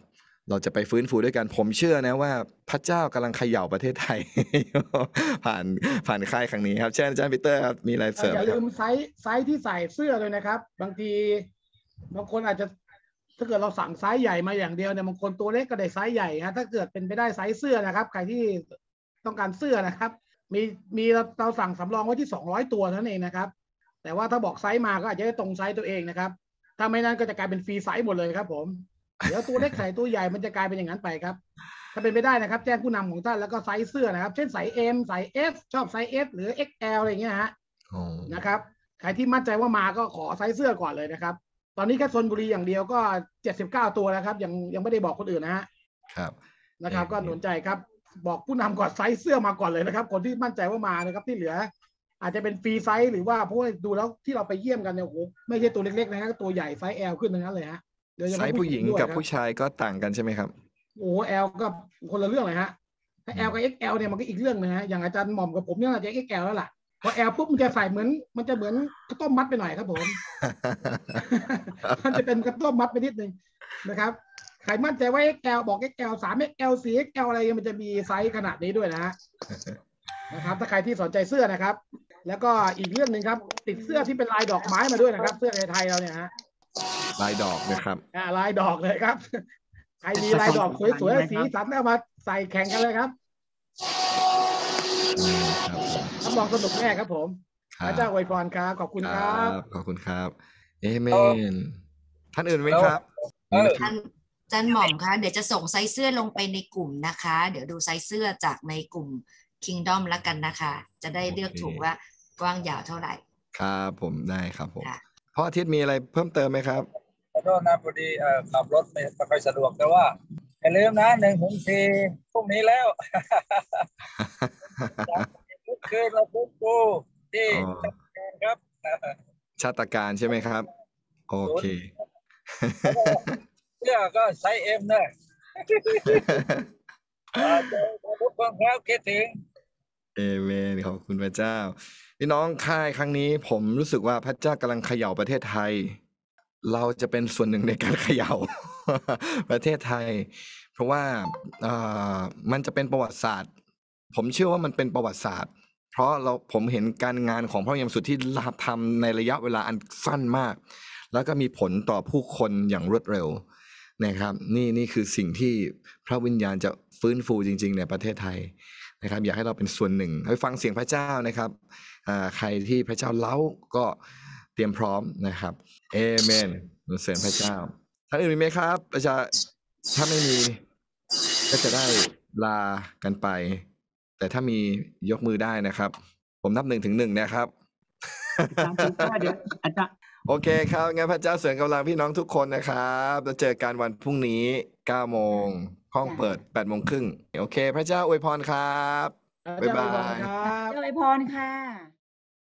เราจะไปฟื้นฟูด้วยกัน ผมเชื่อนะว่า พระเจ้ากำลังเขย่าประเทศไทย ผ่านผ่านค่ายครั้งนี้ครับ เช่นอาจารย์ปีเตอร์ครับมีอะไรเสริมอย่าลืมไซส์ไซส์ที่ใส่เสื้อเลยนะครับ บางทีบางคนอาจจะถ้าเกิดเราสั่งไซส์ใหญ่มาอย่างเดียวเนี่ยบางคนตัวเล็กก็ได้ไซส์ใหญ่ฮะถ้าเกิดเป็นไปได้ไซส์เสื้อนะครับใครที่ต้องการเสื้อนะครับ มีมีเราสั่งสำรองไว้ที่ 200 ตัวนั่นเองนะครับ แต่ว่าถ้าบอกไซส์มาก็อาจจะได้ตรงไซส์ตัวเองนะครับ ถ้าไม่นั้นก็จะกลายเป็นฟรีไซส์หมดเลยครับผมเดี๋ยวตัวเล็กใส่ตัวใหญ่มันจะกลายเป็นอย่างนั้นไปครับ ถ้าเป็นไปได้นะครับ แจ้งผู้นำของท่านแล้วก็ไซส์เสื้อนะครับ เช่นไซส์ M ไซส์สชอบไซส์ S หรือ XL อะไรเงี้ยฮะนะครับใครที่มั่นใจว่ามาก็ขอไซส์เสื้อก่อนเลยนะครับตอนนี้แค่ชนบุรีอย่างเดียวก็เจ็ดสิบเก้าตัวแล้วครับ ยังยังไม่ได้บอกคนอื่นนะฮะครับนะครับ ก็หนุนใจครับ บอกผู้นำก่อนไซส์เสื้อมาก่อนเลยนะครับ คนที่มั่นใจว่ามานะครับ ที่เหลืออาจจะเป็นฟรีไซส์หรือว่าเพราะดูแล้วที่เราไปเยี่ยมกันเนี่ยโอ้โหไม่ใช่ตัวเล็กๆนะครับตัวใหญ่ไซส์แอลขึ้นทั้งนั้นเลยฮะไซส์ผู้หญิงกับผู้ชายก็ต่างกันใช่ไหมครับโอ้แอลกับคนละเรื่องเลยฮะถ้าแอลกับเอ็กแอลเนี่ยมันก็อีกเรื่องนะฮะอย่างอาจารย์หม่อมกับผมเนี่ยอาจจะเอ็กแอลแล้วล่ะพอแอลปุ๊บมันจะใส่เหมือนมันจะเหมือนข้าวต้มมัดไปหน่อยครับผม มันจะเป็นข้าวต้มมัดไปนิดนึงนะครับใครมั่นใจว่า XL บอก XL 3 XL แก l อะไรมันจะมีไซส์ขนาดนี้ด้วยนะนะครับ ถ้าใครที่สนใจเสื้อนะครับ แล้วก็อีกเรื่องหนึ่งครับติดเสื้อที่เป็นลายดอกไม้มาด้วยนะครับเสื้อในไทยเราเนี่ยฮะ ลายดอกนะครับอ่าลายดอกเลยครับ ใครมีลายดอกสวยๆสีสันเอามาใส่แข่งกันเลยครับลองสนุกแน่ครับผมพระเจ้าอวยพรครับขอบคุณครับ ขอบคุณครับเอเมนท่านอื่นไหมครับท่านจันหม่อมคะเดี๋ยวจะส่งไซส์เสื้อลงไปในกลุ่มนะคะ เดี๋ยวดูไซส์เสื้อจากในกลุ่มคิงดอม m ละกันนะคะ จะได้เลือกถูกว่ากว้างยาวเท่าไหร่ครับผมได้ครับผมพ่ออาทิตย์มีอะไรเพิ่มเติมไหมครับขอโทษนะพอดีขับรถไม่ค่อยสะดวกแต่ว่าอย่าลืมนะหนึ่งหุ่นทีพรุ่งนี้แล้วคือเราพบปูที่ครับชาตการใช่ไหมครับ โอเคเนื่อก็ใชสเอ็มนะทุกคนครับคิดถึงเอเมนขอบคุณพระเจ้า พี่น้องค่ายครั้งนี้ผมรู้สึกว่าพระเจ้ากำลังเขย่าประเทศไทย เราจะเป็นส่วนหนึ่งในการเขย่าประเทศไทย เพราะว่ามันจะเป็นประวัติศาสตร์ ผมเชื่อว่ามันเป็นประวัติศาสตร์เพราะเราผมเห็นการงานของพระยมสุดที่ลาทำในระยะเวลาอันสั้นมาก แล้วก็มีผลต่อผู้คนอย่างรวดเร็วนะครับนี่นี่คือสิ่งที่พระวิญญาณจะฟื้นฟูจริง ๆ ในประเทศไทยนะครับอยากให้เราเป็นส่วนหนึ่งไปฟังเสียงพระเจ้านะครับใครที่พระเจ้าเล้าก็เตรียมพร้อมนะครับเอเมนเสียงพระเจ้าท่านอื่นมีไหมครับอาจารย์ถ้าไม่มีก็จะได้ลากันไปแต่ถ้ามียกมือได้นะครับ ผมนับหนึ่งถึงหนึ่งนะครับอาจารย์เดี๋ยวอาจารย์โอเคครับงั้นพระเจ้าเสริมกำลังพี่น้องทุกคนนะครับจะเจอกันวันพรุ่งนี้9โมง ห้องเปิด8โมงครึ่งโอเค พระเจ้าอวยพรครับ บ๊ายบายครับอวยพรค่ะ